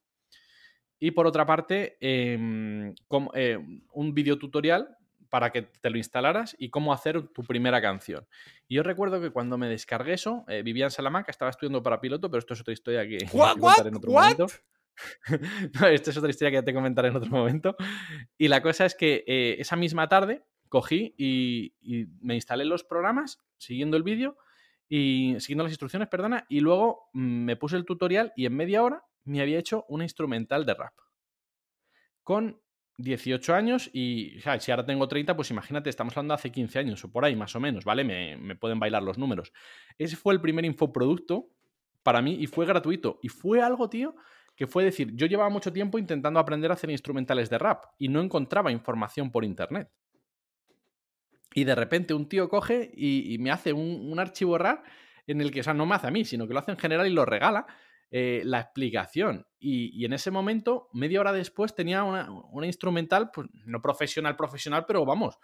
B: Y por otra parte, em, eh, un video tutorial para que te lo instalaras y cómo hacer tu primera canción. Y yo recuerdo que cuando me descargué eso, eh, vivía en Salamanca, estaba estudiando para piloto, pero esto es otra historia que (laughs) (laughs) esta es otra historia que ya te comentaré en otro momento. Y la cosa es que eh, esa misma tarde cogí y, me instalé los programas siguiendo el vídeo y siguiendo las instrucciones, perdona, y luego mm, me puse el tutorial y en media hora me había hecho una instrumental de rap. Con 18 años y si ahora tengo 30, pues imagínate, estamos hablando hace 15 años o por ahí, más o menos, ¿vale? Me, me pueden bailar los números. Ese fue el primer infoproducto para mí y fue gratuito. Y fue algo, tío, que fue decir, yo llevaba mucho tiempo intentando aprender a hacer instrumentales de rap y no encontraba información por internet. Y de repente un tío coge y, me hace un, archivo RAR en el que, o sea, no me hace a mí, sino que lo hace en general y lo regala eh, la explicación. Y, en ese momento, media hora después, tenía una, instrumental, pues no profesional, profesional, pero vamos,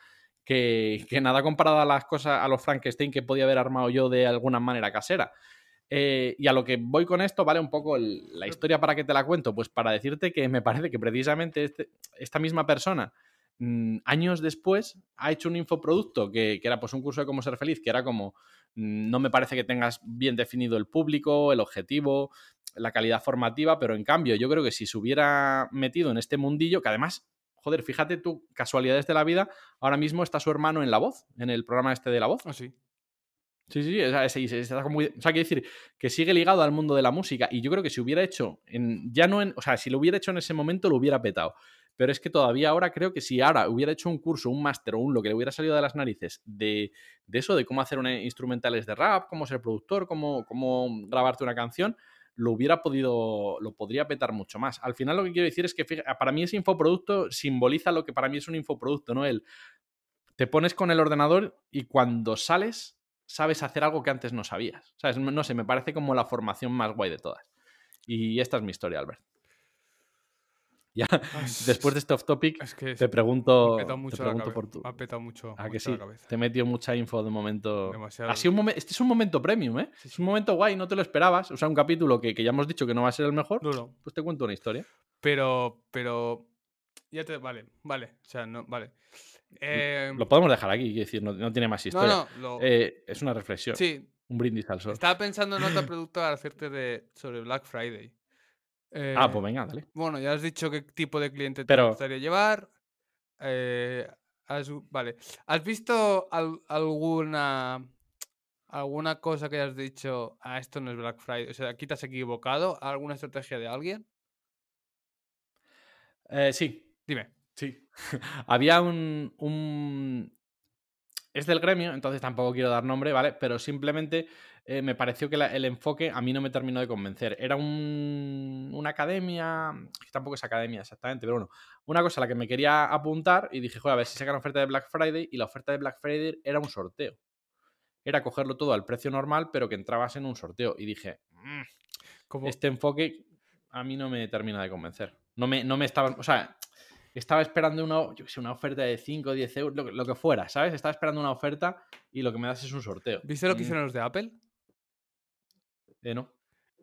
B: que, que, nada comparada a las cosas, a los Frankenstein que podía haber armado yo de alguna manera casera. Eh, y a lo que voy con esto, ¿vale? Un poco la historia para que te la cuento, pues para decirte que me parece que precisamente este, esta misma persona, mm, años después, ha hecho un infoproducto que, era pues un curso de cómo ser feliz, que era como, mm, no me parece que tengas bien definido el público, el objetivo, la calidad formativa, pero en cambio yo creo que si se hubiera metido en este mundillo, que además... Joder, fíjate tú, casualidades de la vida, ahora mismo está su hermano en La Voz, en el programa este de La Voz. Ah, sí. Sí, sí, O sea, está como o sea, quiero decir que sigue ligado al mundo de la música. Y yo creo que si hubiera hecho, en, ya no en, o sea, si lo hubiera hecho en ese momento, lo hubiera petado. Pero es que todavía ahora creo que si ahora hubiera hecho un curso, un máster o un lo que le hubiera salido de las narices de, eso, de cómo hacer instrumentales de rap, cómo ser productor, cómo, cómo grabarte una canción, lo hubiera podido, lo podría petar mucho más. Al final lo que quiero decir es que para mí ese infoproducto simboliza lo que para mí es un infoproducto, ¿no? El, te pones con el ordenador y cuando sales sabes hacer algo que antes no sabías. sea, No sé, me parece como la formación más guay de todas. Y esta es mi historia, Albert. (laughs) Ya, después de este off topic, te pregunto, por tu. ha petado mucho. ¿A te metió mucha info de momento. Demasiado. Así Este es un momento premium, ¿eh? Es un momento guay, no te lo esperabas. O sea, un capítulo que, ya hemos dicho que no va a ser el mejor. No, Pues te cuento una historia.
A: Pero, pero. Ya te. Vale, vale. O sea, no, vale. Em, lo podemos
B: dejar aquí, y decir, no, tiene más historia. Eh, es una reflexión. Sí. Un brindis al sol. Estaba pensando
A: en otro producto al hacerte sobre Black Friday. ah, eh, pues venga, dale. Bueno, ya has dicho qué tipo de cliente te gustaría llevar. Eh, vale. ¿Has visto alguna alguna cosa que hayas dicho, a ah, esto no es Black Friday? O sea, aquí te has equivocado. ¿Alguna estrategia de alguien?
B: sí. Dime. Sí. (laughs) Había un, un, Es del gremio, entonces tampoco quiero dar nombre, ¿vale? Pero simplemente eh, me pareció que el enfoque a mí no me terminó de convencer. Era un, una academia... Tampoco es academia exactamente, pero bueno. Una cosa a la que me quería apuntar y dije, joder, a ver si sacan oferta de Black Friday. Y la oferta de Black Friday era un sorteo. Era cogerlo todo al precio normal, pero que entrabas en un sorteo. Y dije, mm, este enfoque a mí no me termina de convencer. No me, no me estaban... O sea, estaba esperando una, una oferta de 5 o 10 euros, lo, que fuera, ¿sabes? Estaba esperando una oferta y lo que me das es un sorteo. ¿Viste lo que mm. hicieron los de Apple?
A: Eh, no.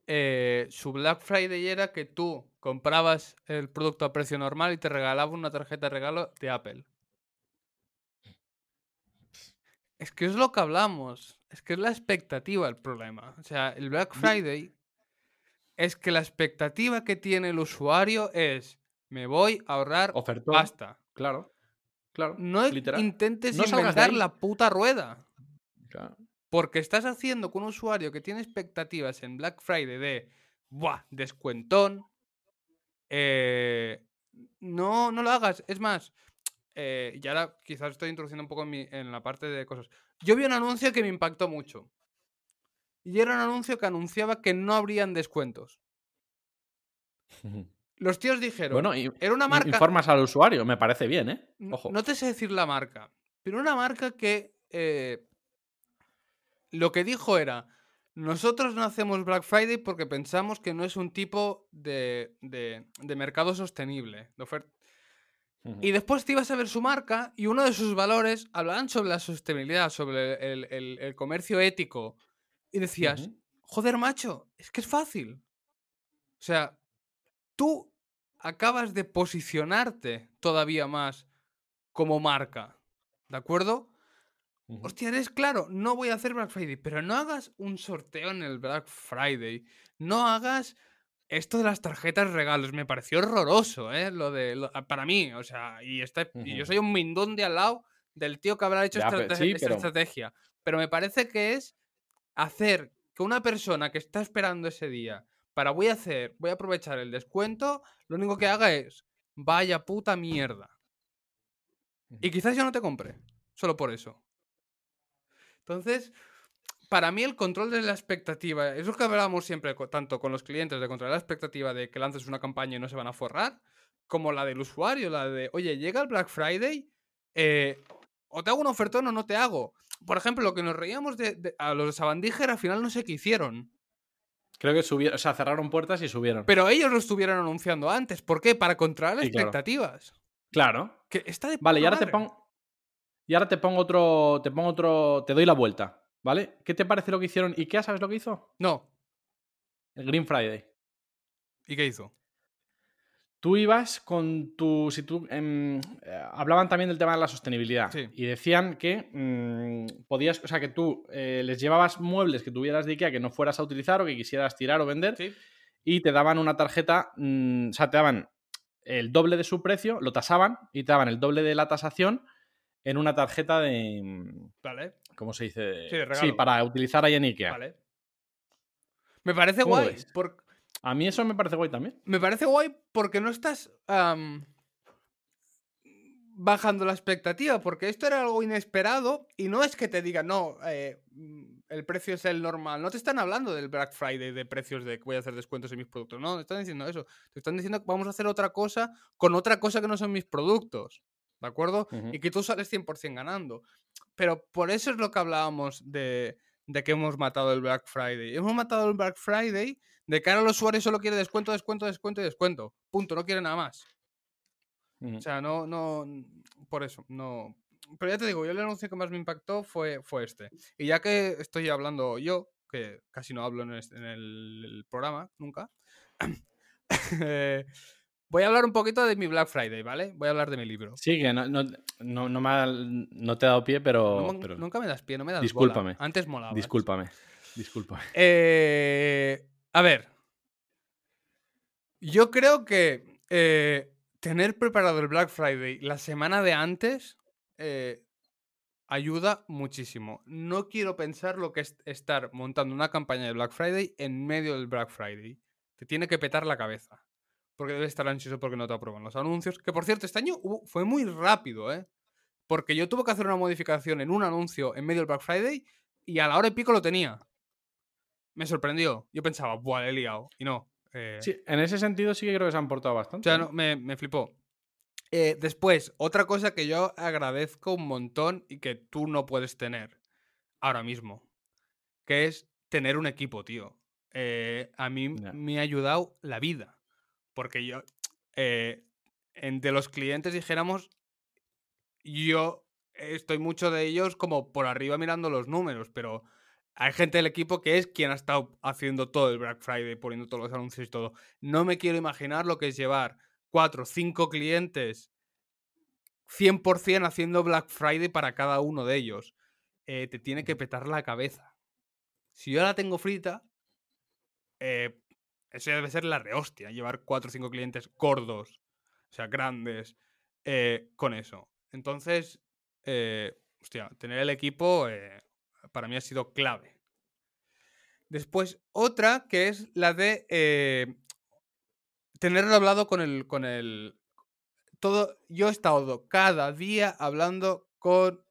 A: Eh, su Black Friday era que tú comprabas el producto a precio normal y te regalaba una tarjeta de regalo de Apple. Es que es lo que hablamos. Es que es la expectativa el problema. O sea, el Black Friday es que la expectativa que tiene el usuario es me voy a ahorrar hasta. pasta. Claro, claro. No literal. intentes inventar la puta rueda. Claro. Porque estás haciendo con un usuario que tiene expectativas en Black Friday de descuentón. Eh, no, no lo hagas. Es más, eh, y ahora quizás estoy introduciendo un poco en, mi, en la parte de cosas. Yo vi un anuncio que me impactó mucho. Y era un anuncio que anunciaba que no habrían descuentos. (laughs) Los tíos dijeron. Bueno, Informas
B: al usuario, me parece bien, ¿eh? No
A: te sé decir la marca, pero una marca que. Eh, lo que dijo era. Nosotros no hacemos Black Friday porque pensamos que no es un tipo de, mercado sostenible, Y después te ibas a ver su marca y uno de sus valores hablaban sobre la sostenibilidad, sobre el, comercio ético. Y decías, joder, macho, es que es fácil. O sea, tú acabas de posicionarte todavía más como marca. ¿De acuerdo? Hostia, eres claro, no voy a hacer Black Friday, pero no hagas un sorteo en el Black Friday. No hagas esto de las tarjetas regalos. Me pareció horroroso, ¿eh? Lo de. Ah, para mí, o sea, y, este, yo soy un mindón de al lado del tío que habrá hecho estrategia. Pero me parece que es hacer que una persona que está esperando ese día para voy a hacer, voy a aprovechar el descuento, lo único que haga es, vaya puta mierda. Y quizás yo no te compre, solo por eso. Entonces, para mí el control de la expectativa, eso es que hablábamos siempre tanto con los clientes de controlar la expectativa de que lances una campaña y no se van a forrar, como la del usuario, la de, oye, llega el Black Friday, eh, o te hago una ofertón o no te hago. Por ejemplo, lo que nos reíamos de, a los de Sabandíger al final no sé qué hicieron.
B: Creo que subieron, o sea, cerraron puertas y subieron.
A: Pero ellos lo estuvieron anunciando antes. ¿Por qué?
B: Para controlar las expectativas. Claro. Que está de Vale, y ahora te pongo. Y ahora te pongo otro. Te pongo otro. Te doy la vuelta. ¿Vale? ¿Qué te parece lo que hicieron? ¿Y qué sabes lo que hizo? No. El Green Friday. ¿Y qué hizo? Tú ibas con tu. Si tú, em, eh, hablaban también del tema de la sostenibilidad. Y decían que mm, podías. O sea, que tú eh, les llevabas muebles que tuvieras de IKEA que no fueras a utilizar o que quisieras tirar o vender. Y te daban una tarjeta. Mm, o sea, te daban el doble de su precio, lo tasaban y te daban el doble de la tasación en una tarjeta de. Mm, vale. ¿Cómo se dice? Sí, para utilizar ahí en IKEA. Vale. Me parece guay. A mí eso me parece guay también. Me parece guay porque no estás
A: bajando la expectativa, porque esto era algo inesperado y no es que te diga no, eh, mm, el precio es el normal. No te están hablando del Black Friday de precios de que voy a hacer descuentos en mis productos. No, te están diciendo eso. Te están diciendo que vamos a hacer otra cosa con otra cosa que no son mis productos. ¿De acuerdo? Y que tú sales 100% ganando. Pero por eso es lo que hablábamos de, de que hemos matado el Black Friday. Hemos matado el Black Friday de cara al usuario solo quiere descuento, descuento, descuento y descuento. Punto, no quiere nada más. O sea, no, no, mm, por eso, no. Pero ya te digo, yo el anuncio que más me impactó fue, fue este. Y ya que estoy hablando yo, que casi no hablo en el, programa nunca, (clears throat) eh, voy a hablar un poquito de mi Black Friday, ¿vale? Voy a hablar de mi libro.
B: Sí, que no, no, me ha, te he dado pie, pero, pero, Nunca me das pie, no me das Discúlpame. Antes molaba. Discúlpame. Discúlpame.
A: Eh, a ver, yo creo que eh, tener preparado el Black Friday la semana de antes eh, ayuda muchísimo. No quiero pensar lo que es estar montando una campaña de Black Friday en medio del Black Friday. Te tiene que petar la cabeza. Porque debes estar ansioso porque no te aprueban los anuncios. Que por cierto, este año fue muy rápido, ¿eh? Porque yo tuve que hacer una modificación en un anuncio en medio del Black Friday y a la hora y pico lo tenía me sorprendió. Yo pensaba, buah, he liado. Y no. Eh. Sí, en ese sentido sí que creo que se han portado bastante. O no, me, flipó. Eh, después, otra cosa que yo agradezco un montón y que tú no puedes tener ahora mismo, que es tener un equipo, tío. Eh, a mí me ha ayudado la vida, porque yo, entre los clientes dijéramos, yo estoy mucho de ellos como por arriba mirando los números, pero hay gente del equipo que es quien ha estado haciendo todo el Black Friday, poniendo todos los anuncios y todo. No me quiero imaginar lo que es llevar cuatro, cinco clientes 100% haciendo Black Friday para cada uno de ellos. Eh, te tiene que petar la cabeza. Si yo la tengo frita, eh, eso debe ser la rehostia, llevar cuatro o cinco clientes gordos, o sea, grandes, eh, con eso. Entonces, eh, hostia, tener el equipo para mí ha sido clave. Después, otra que es la de eh, tenerlo hablado con el, con el. Todo. Yo he estado cada día hablando con.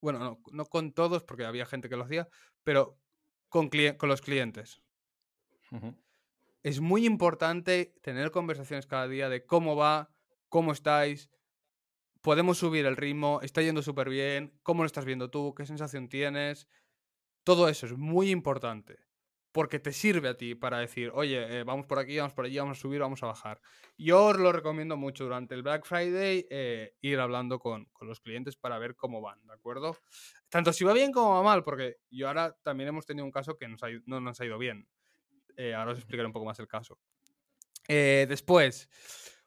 A: Bueno, no, con todos, porque había gente que lo hacía, pero con, con los clientes. Es muy importante tener conversaciones cada día de cómo va, cómo estáis, podemos subir el ritmo, está yendo súper bien, cómo lo estás viendo tú, qué sensación tienes. Todo eso es muy importante porque te sirve a ti para decir, oye, eh, vamos por aquí, vamos por allí, vamos a subir, vamos a bajar. Yo os lo recomiendo mucho durante el Black Friday eh, ir hablando con, los clientes para ver cómo van, ¿de acuerdo? Tanto si va bien como va mal, porque yo ahora también hemos tenido un caso que no nos ha ido bien. Eh, ahora os explicaré un poco más el caso. después,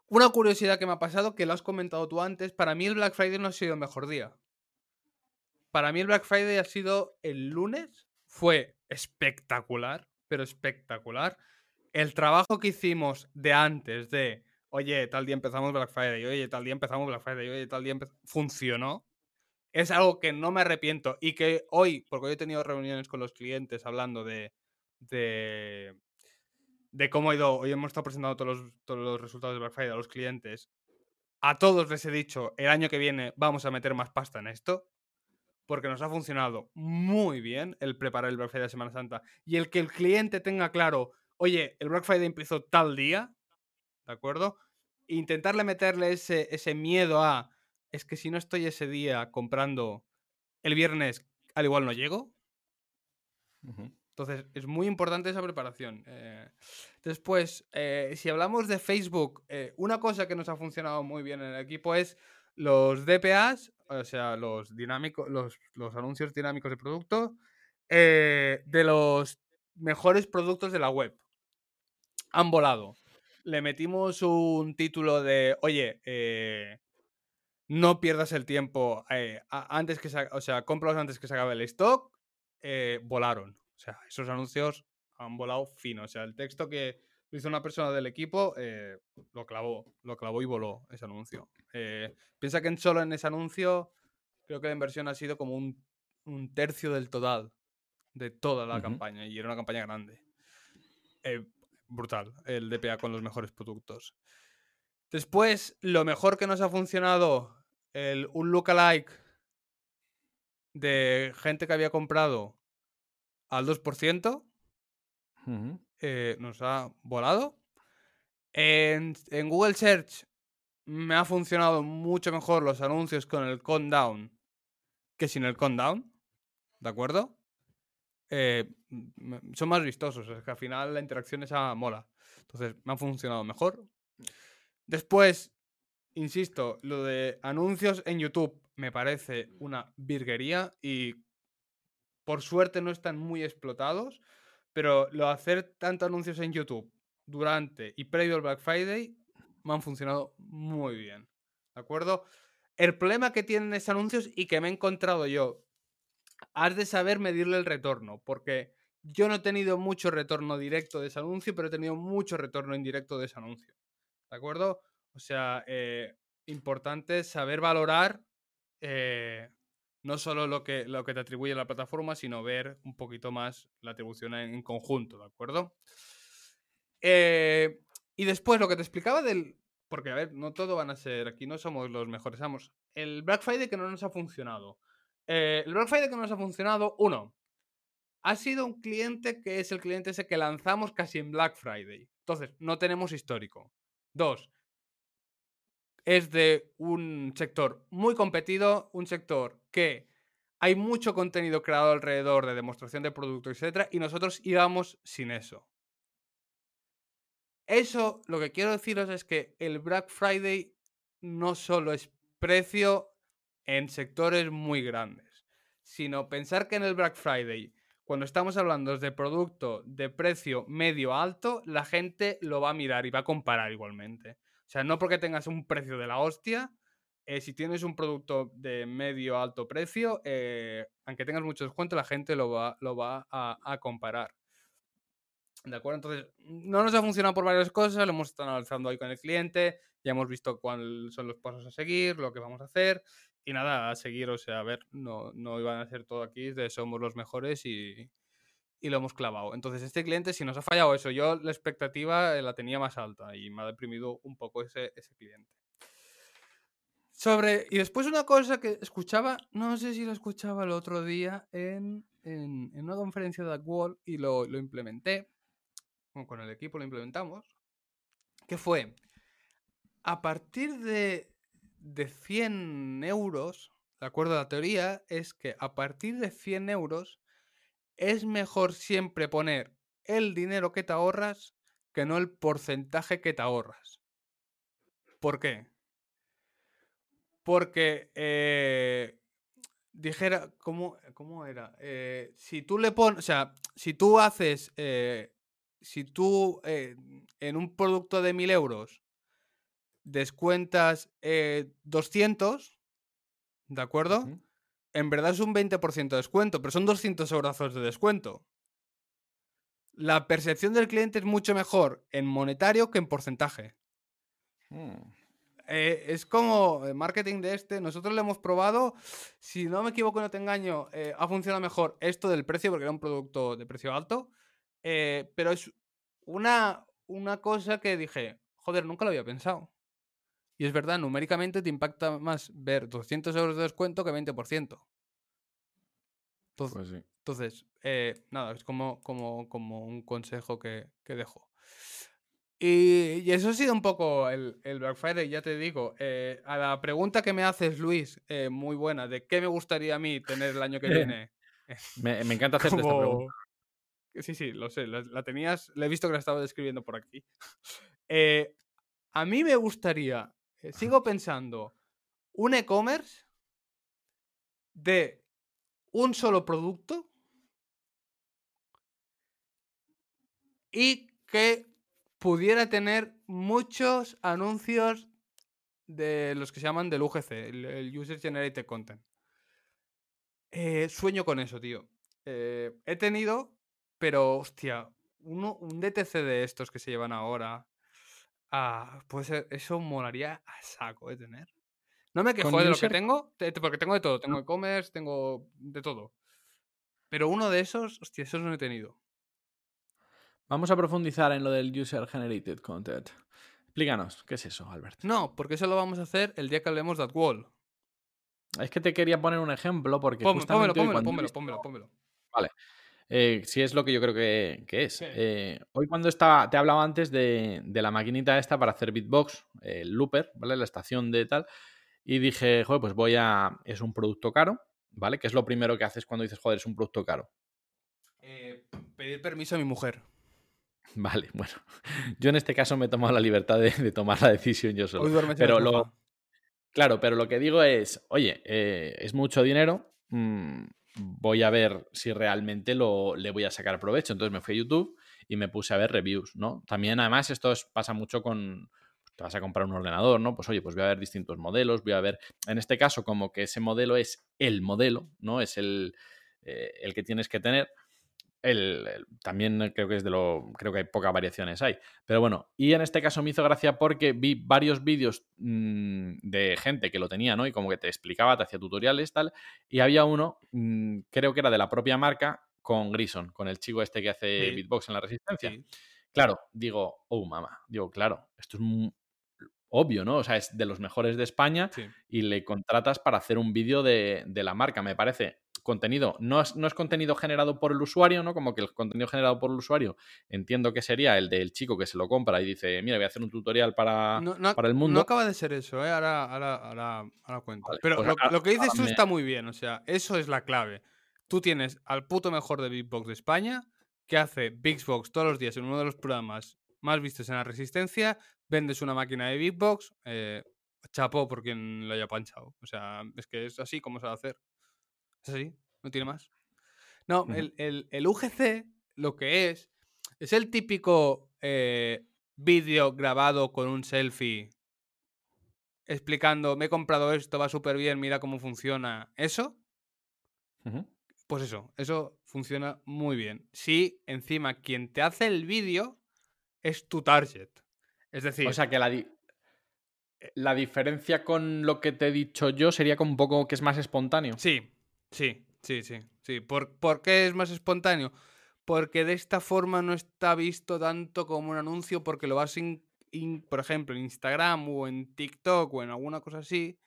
A: una curiosidad que me ha pasado, que lo has comentado tú antes, para mí el Black Friday no ha sido el mejor día. Para mí el Black Friday ha sido el lunes, fue espectacular, pero espectacular. El trabajo que hicimos de antes, de, oye, tal día empezamos Black Friday, oye, tal día empezamos Black Friday, oye, tal día funcionó. Es algo que no me arrepiento y que hoy, porque hoy he tenido reuniones con los clientes hablando de, de cómo ha ido. Hoy hemos estado presentando todos los, todos los resultados de Black Friday a los clientes. A todos les he dicho, el año que viene vamos a meter más pasta en esto, porque nos ha funcionado muy bien el preparar el Black Friday de Semana Santa. Y el que el cliente tenga claro, oye, el Black Friday empezó tal día, ¿de acuerdo? Intentarle meterle ese, ese miedo a, es que si no estoy ese día comprando el viernes, al igual no llego. Entonces, es muy importante esa preparación. Eh. después, eh, si hablamos de Facebook, eh, una cosa que nos ha funcionado muy bien en el equipo es los DPAs, o sea, los, dinámicos, los, anuncios dinámicos de producto, de los mejores productos de la web. Han volado. Le metimos un título de, oye, no pierdas el tiempo antes que o sea, cómpralos antes que se acabe el stock. volaron o sea, esos anuncios han volado fino. O sea, el texto que hizo una persona del equipo eh, lo clavó, lo clavó y voló ese anuncio. Eh, piensa que en solo en ese anuncio creo que la inversión ha sido como un, tercio del total de toda la campaña y era una campaña grande. Eh, brutal, el DPA con los mejores productos. Después, lo mejor que nos ha funcionado, el un lookalike de gente que había comprado al 2%. Eh, nos ha volado. En, Google Search me ha funcionado mucho mejor los anuncios con el countdown que sin el countdown. ¿De acuerdo? Eh, son más vistosos. Es que al final la interacción a mola. Entonces me ha funcionado mejor. Después, insisto, lo de anuncios en YouTube me parece una virguería y por suerte no están muy explotados, pero lo de hacer tantos anuncios en YouTube durante y previo al Black Friday me han funcionado muy bien. ¿De acuerdo? El problema que tienen esos anuncios y que me he encontrado yo, has de saber medirle el retorno, porque yo no he tenido mucho retorno directo de ese anuncio, pero he tenido mucho retorno indirecto de ese anuncio. ¿De acuerdo? O sea, eh, importante saber valorar eh, no solo lo que, lo que te atribuye la plataforma, sino ver un poquito más la atribución en, conjunto, ¿de acuerdo? Eh, y después lo que te explicaba del... Porque, a ver, no todo van a ser, aquí no somos los mejores somos. El Black Friday que no nos ha funcionado. Eh, el Black Friday que no nos ha funcionado, uno, ha sido un cliente que es el cliente ese que lanzamos casi en Black Friday. Entonces, no tenemos histórico. Dos, es de un sector muy competido, un sector que hay mucho contenido creado alrededor de demostración de producto, etcétera, y nosotros íbamos sin eso. Eso, lo que quiero deciros es que el Black Friday no solo es precio en sectores muy grandes, sino pensar que en el Black Friday, cuando estamos hablando de producto de precio medio alto, la gente lo va a mirar y va a comparar igualmente. O sea, no porque tengas un precio de la hostia, eh, si tienes un producto de medio alto precio, eh, aunque tengas muchos descuento, la gente lo va, lo va a, comparar. ¿De acuerdo? Entonces, no nos ha funcionado por varias cosas, lo hemos estado analizando ahí con el cliente, ya hemos visto cuáles son los pasos a seguir, lo que vamos a hacer, y nada, a seguir, o sea, a ver, no, no iban a ser todo aquí de somos los mejores y, y lo hemos clavado. Entonces, este cliente si nos ha fallado eso. Yo la expectativa eh, la tenía más alta y me ha deprimido un poco ese, ese cliente. Sobre, y después una cosa que escuchaba, no sé si lo escuchaba el otro día en, en, una conferencia de AdWall y lo, lo implementé, con el equipo lo implementamos, que fue, a partir de, de 100 euros, de acuerdo a la teoría, es que a partir de 100 euros es mejor siempre poner el dinero que te ahorras que no el porcentaje que te ahorras. ¿Por qué? Porque eh, dijera, ¿cómo, era? Eh, si tú le pones, o sea, si tú haces, eh, si tú en un producto de 1000 euros descuentas 200, ¿de acuerdo? en verdad es un 20% de descuento, pero son 200 euros de descuento. La percepción del cliente es mucho mejor en monetario que en porcentaje. Hmm. Eh, es como el marketing de este. Nosotros lo hemos probado. Si no me equivoco, y no te engaño, eh, ha funcionado mejor esto del precio, porque era un producto de precio alto. Eh, pero es una, una cosa que dije, joder, nunca lo había pensado. Y es verdad, numéricamente te impacta más ver 200 euros de descuento que 20%. Pues entonces, entonces eh, nada, es como, como, como un consejo que, que dejo. Y, eso ha sido un poco el, Black Friday, ya te digo. Eh, a la pregunta que me haces, Luis, eh, muy buena, de qué me gustaría a mí tener el año que (laughs) viene. me, encanta hacerte esta pregunta. Sí, sí, lo sé, la, tenías, Le he visto que la estaba describiendo por aquí. (laughs) a mí me gustaría eh, sigo pensando un e-commerce de un solo producto y que pudiera tener muchos anuncios de los que se llaman del UGC, el, User Generated Content. Eh, sueño con eso, tío. Eh, he tenido, pero hostia, uno, un DTC de estos que se llevan ahora, Ah, pues eh, eso molaría a saco de tener. No me quejo de lo que tengo, porque tengo de todo. Tengo e-commerce, tengo de todo. Pero uno de esos, hostia, esos no he tenido.
B: Vamos a profundizar en lo del User Generated Content. Explícanos, ¿qué es eso, Albert? No, porque eso lo vamos a hacer el día que hablemos de AdWall. Es que te quería poner un ejemplo porque. pómelo, Vale si eh, sí, es lo que yo creo que, es. Eh, hoy cuando estaba, te hablaba antes de, la maquinita esta para hacer beatbox, el looper, ¿vale? La estación de tal. Y dije, joder, pues voy a... Es un producto caro, ¿vale? Que es lo primero que haces cuando dices, joder, es un producto caro.
A: Eh, pedir permiso a mi mujer.
B: (laughs) Vale, bueno. (laughs) Yo en este caso me he tomado la libertad de, tomar la decisión yo solo. pero lo... Claro, pero lo que digo es, oye, es mucho dinero. Mm, voy a ver si realmente lo, le voy a sacar provecho. Entonces me fui a YouTube y me puse a ver reviews, ¿no? También, además, esto pasa mucho con, pues, te vas a comprar un ordenador, ¿no? Pues oye, pues voy a ver distintos modelos, voy a ver, en este caso, como que ese modelo es el modelo, ¿no? Es el, eh, el que tienes que tener también creo que es de lo. Creo que hay pocas variaciones hay. Pero bueno, y en este caso me hizo gracia porque vi varios vídeos mm, de gente que lo tenía, ¿no? Y como que te explicaba, te hacía tutoriales, tal. Y había uno, mm, creo que era de la propia marca, con Grison, con el chico este que hace beatbox en la resistencia. Claro, digo, oh mamá, digo, claro, esto es obvio, ¿no? O sea, es de los mejores de España y le contratas para hacer un vídeo de, de la marca. Me parece contenido, no es, contenido generado por el usuario, ¿no? Como que el contenido generado por el usuario entiendo que sería el del chico que se lo compra y dice, mira, voy a hacer un tutorial para, para el mundo. No acaba de
A: ser eso, ¿eh? Ahora, ahora, ahora, cuento. Pero pues lo, que dices tú está muy bien, o sea, eso es la clave. Tú tienes al puto mejor de Bigbox de España, que hace Bigbox todos los días en uno de los programas más vistos en la Resistencia, vendes una máquina de Bigbox, eh, chapó por quien lo haya panchado. O sea, es que es así como se va a hacer. Es así, no tiene más. No, el, UGC lo que es, es el típico eh, vídeo grabado con un selfie explicando, me he comprado esto, va súper bien, mira cómo funciona. ¿Eso? Pues eso, eso funciona muy bien. Si encima quien te hace el
B: vídeo es tu target. Es decir... O sea que la, la diferencia con lo que te he dicho yo sería como un poco que es más espontáneo. Sí, Sí,
A: sí, sí. sí. ¿Por, qué es más espontáneo? Porque de esta forma no está visto tanto como un anuncio porque lo vas, por ejemplo, en Instagram o en TikTok o en alguna cosa así,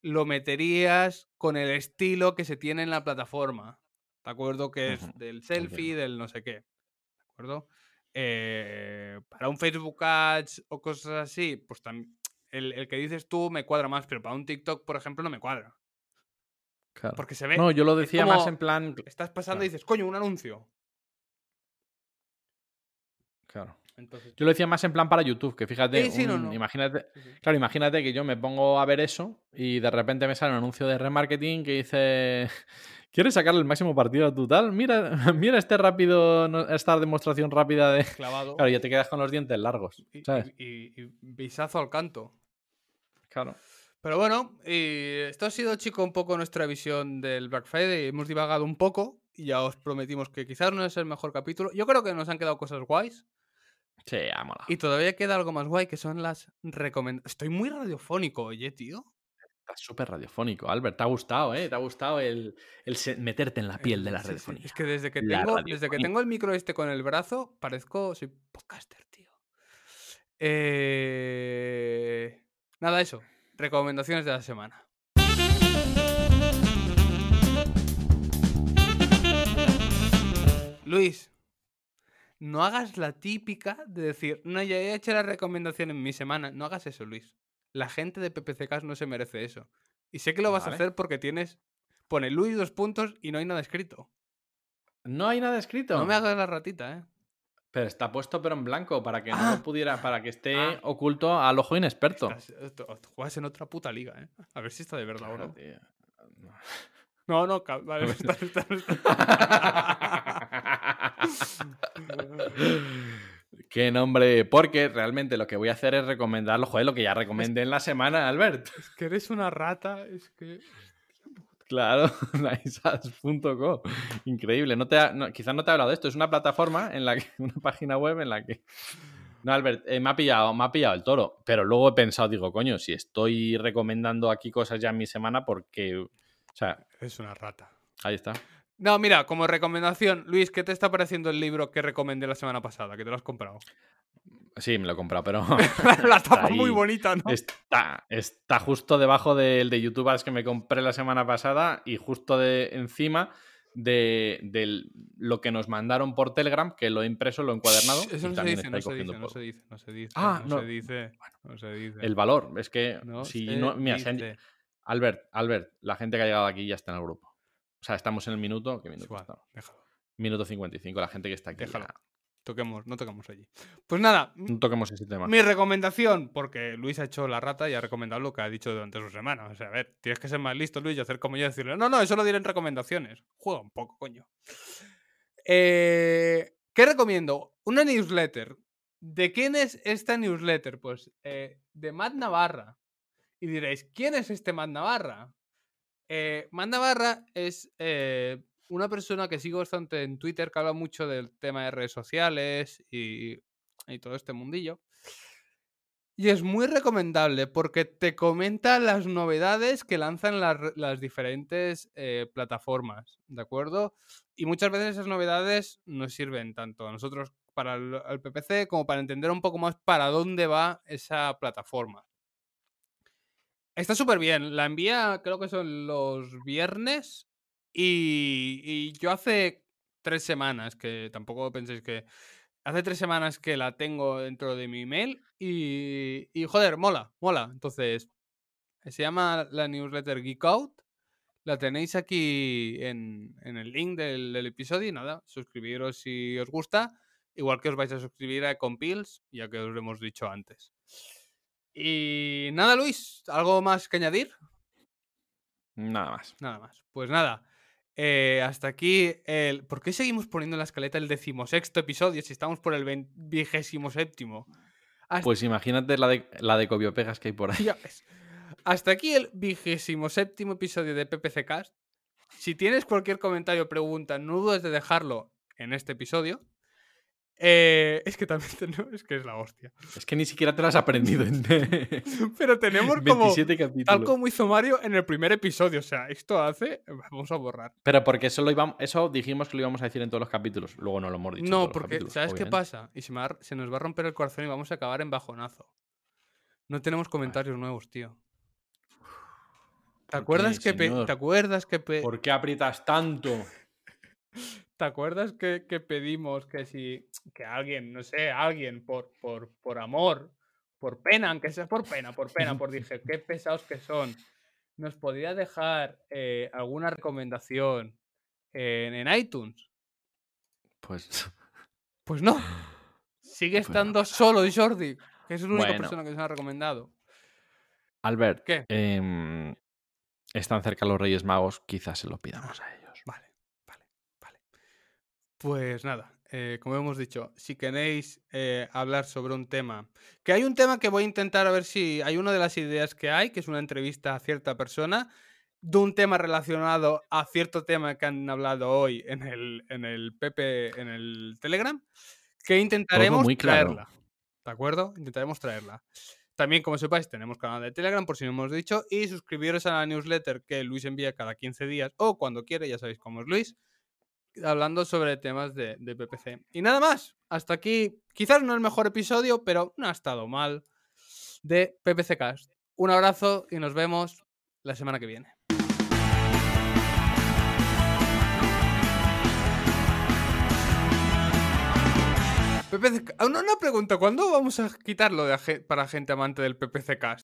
A: lo meterías con el estilo que se tiene en la plataforma. ¿De acuerdo? Que es del selfie, del no sé qué. ¿De acuerdo? Eh, para un Facebook Ads o cosas así, pues también el, el, que dices tú me cuadra más, pero para un TikTok, por ejemplo, no me cuadra. Porque se ve. No, yo lo decía más en plan. Estás pasando y dices, coño, un anuncio.
B: Claro. Yo lo decía más en plan para YouTube, que fíjate, imagínate, claro, imagínate que yo me pongo a ver eso y de repente me sale un anuncio de remarketing que dice (laughs) ¿Quieres sacarle el máximo partido a tu tal? Mira, (laughs) mira este rápido, esta demostración rápida de. (laughs) Claro, ya te quedas con los dientes largos. ¿sabes?
A: Y, y, visazo al canto. Claro. Pero bueno, y esto ha sido, chico, un poco nuestra visión del Black Friday. Hemos divagado un poco y ya os prometimos que quizás no es el mejor capítulo. Yo creo que nos han quedado cosas
B: guays. Sí, ámola. Y todavía queda algo más guay que son las recomendaciones. Estoy muy radiofónico, oye, eh, tío. Estás súper radiofónico, Albert. Te ha gustado, ¿eh? Te ha gustado el, meterte en la eh, piel de la radiofonía. Es
A: que desde que, tengo, desde que tengo
B: el micro este con el brazo, parezco.
A: Soy podcaster, tío. Eh... Nada, eso recomendaciones de la semana. Luis, no hagas la típica de decir, no, ya he hecho la recomendación en mi semana. No hagas eso, Luis. La gente de PPCCAS no se merece eso. Y sé que lo vas a hacer porque tienes. Pone Luis dos puntos
B: y no hay nada escrito. No hay nada escrito. No me hagas la ratita, eh. Pero está puesto pero en blanco para que no ah. pudiera, para que esté ah. oculto al ojo inexperto. Eh, juegas en otra puta liga, ¿eh? A ver si está de verdad ahora. no.
A: No, no, vale, (laughs) está, está, (laughs)
B: Qué nombre, porque realmente lo que voy a hacer es recomendarlo, joder, lo que ya recomendé en la semana, Albert.
A: Es que eres una rata, es que.
B: Claro, (laughs) niceas.co. Increíble. No te quizás no te he hablado de esto. Es una plataforma en la que, (laughs) una página web en la que. No, Albert, eh, me, ha pillado, me ha pillado el toro. Pero luego he pensado, digo, coño, si estoy recomendando aquí cosas ya en mi semana, porque.
A: Es una rata. Ahí está. No, mira, como recomendación, Luis, ¿qué te está pareciendo el libro que recomendé la semana pasada? Que
B: te lo has comprado. Sí, me lo he comprado, pero. (laughs) la (laughs) tapa muy bonita, ¿no? Está, está justo debajo del de, YouTube ads que me compré la semana pasada y justo de encima de, lo que nos mandaron por Telegram, que lo he impreso, lo he encuadernado. Eso no se, dice, no, se dice, no
A: se dice, no se dice, ah, no, no se dice. no, se dice.
B: El valor, es que. si no, mira, Albert, Albert, la gente que ha llegado aquí ya está en el grupo. O sea, estamos en el minuto. ¿Qué minuto? estamos? Déjalo. 55, la gente que está aquí. Déjalo. Toquemos, no tocamos allí. Pues nada. No toquemos ese tema. Mi recomendación, porque Luis ha hecho la rata y ha
A: recomendado lo que ha dicho durante su semana. O sea, a ver, tienes que ser más listo, Luis, y hacer como yo decirle, no, no, eso lo diré en recomendaciones. Juega un poco, coño. Eh, ¿Qué recomiendo? Una newsletter. ¿De quién es esta newsletter? Pues eh, de Mad Navarra. Y diréis, ¿quién es este Mad Navarra? Eh, Manda Barra es eh, una persona que sigo bastante en Twitter, que habla mucho del tema de redes sociales y, todo este mundillo. Y es muy recomendable porque te comenta las novedades que lanzan las, diferentes eh, plataformas, ¿de acuerdo? Y muchas veces esas novedades nos sirven tanto a nosotros para el, PPC como para entender un poco más para dónde va esa plataforma. Está súper bien. La envía, creo que son los viernes. Y, yo hace tres semanas, que tampoco penséis que. Hace tres semanas que la tengo dentro de mi email. Y, y joder, mola, mola. Entonces, se llama la newsletter Geek Out. La tenéis aquí en, el link del, episodio. Y nada, suscribiros si os gusta. Igual que os vais a suscribir a Compils, ya que os lo hemos dicho antes. Y nada, Luis, ¿algo más que añadir? Nada más. Nada más. Pues nada. Eh, hasta aquí el. ¿Por qué seguimos poniendo en la escaleta el decimosexto episodio si estamos por el vigésimo séptimo?
B: Pues imagínate la de, la de que hay por ahí.
A: Hasta aquí el vigésimo séptimo episodio de PPC Cast. Si tienes cualquier comentario o pregunta, no dudes de dejarlo en este episodio. Eh, es que también (laughs) es que es la hostia.
B: Es que ni siquiera te las has aprendido. (laughs) Pero tenemos como algo
A: muy sumario en el primer episodio, o sea, esto hace vamos a borrar.
B: Pero porque eso lo eso dijimos que lo íbamos a decir en todos los capítulos, luego no lo hemos dicho. No, porque ¿sabes qué pasa? Y
A: se, nos va a romper el corazón y vamos a acabar en bajonazo. No tenemos comentarios nuevos, tío.
B: ¿Te acuerdas, que ¿Te acuerdas que pe... ¿Por qué aprietas tanto? (laughs)
A: ¿Te acuerdas que, pedimos que si que alguien, no sé, alguien por, por, amor, por pena, aunque sea por pena, por pena, por (laughs) dije, qué pesados que son, nos podría dejar eh, alguna recomendación en, iTunes?
B: Pues. Pues no.
A: (gasps) Sigue pues estando solo Jordi, que es la única persona que se ha recomendado.
B: Albert, ¿Qué? Em, están cerca los Reyes Magos, quizás se lo pidamos ah. a ellos.
A: Pues nada, eh, como hemos dicho, si queréis eh, hablar sobre un tema, que hay un tema que voy a intentar a ver si hay una de las ideas que hay, que es una entrevista a cierta persona, de un tema relacionado a cierto tema que han hablado hoy en el, en el PP, en el Telegram, que intentaremos traerla. ¿De acuerdo? Intentaremos traerla. También, como sepáis, tenemos canal de Telegram, por si no hemos dicho, y suscribiros a la newsletter que Luis envía cada 15 días o cuando quiere, ya sabéis cómo es Luis hablando sobre temas de, PPC. Y nada más, hasta aquí, quizás no el mejor episodio, pero no ha estado mal, de PPC Cast. Un abrazo y nos vemos la semana que viene. PPC... Ah, una, pregunta, ¿cuándo vamos a quitarlo para gente amante del PPC Cast?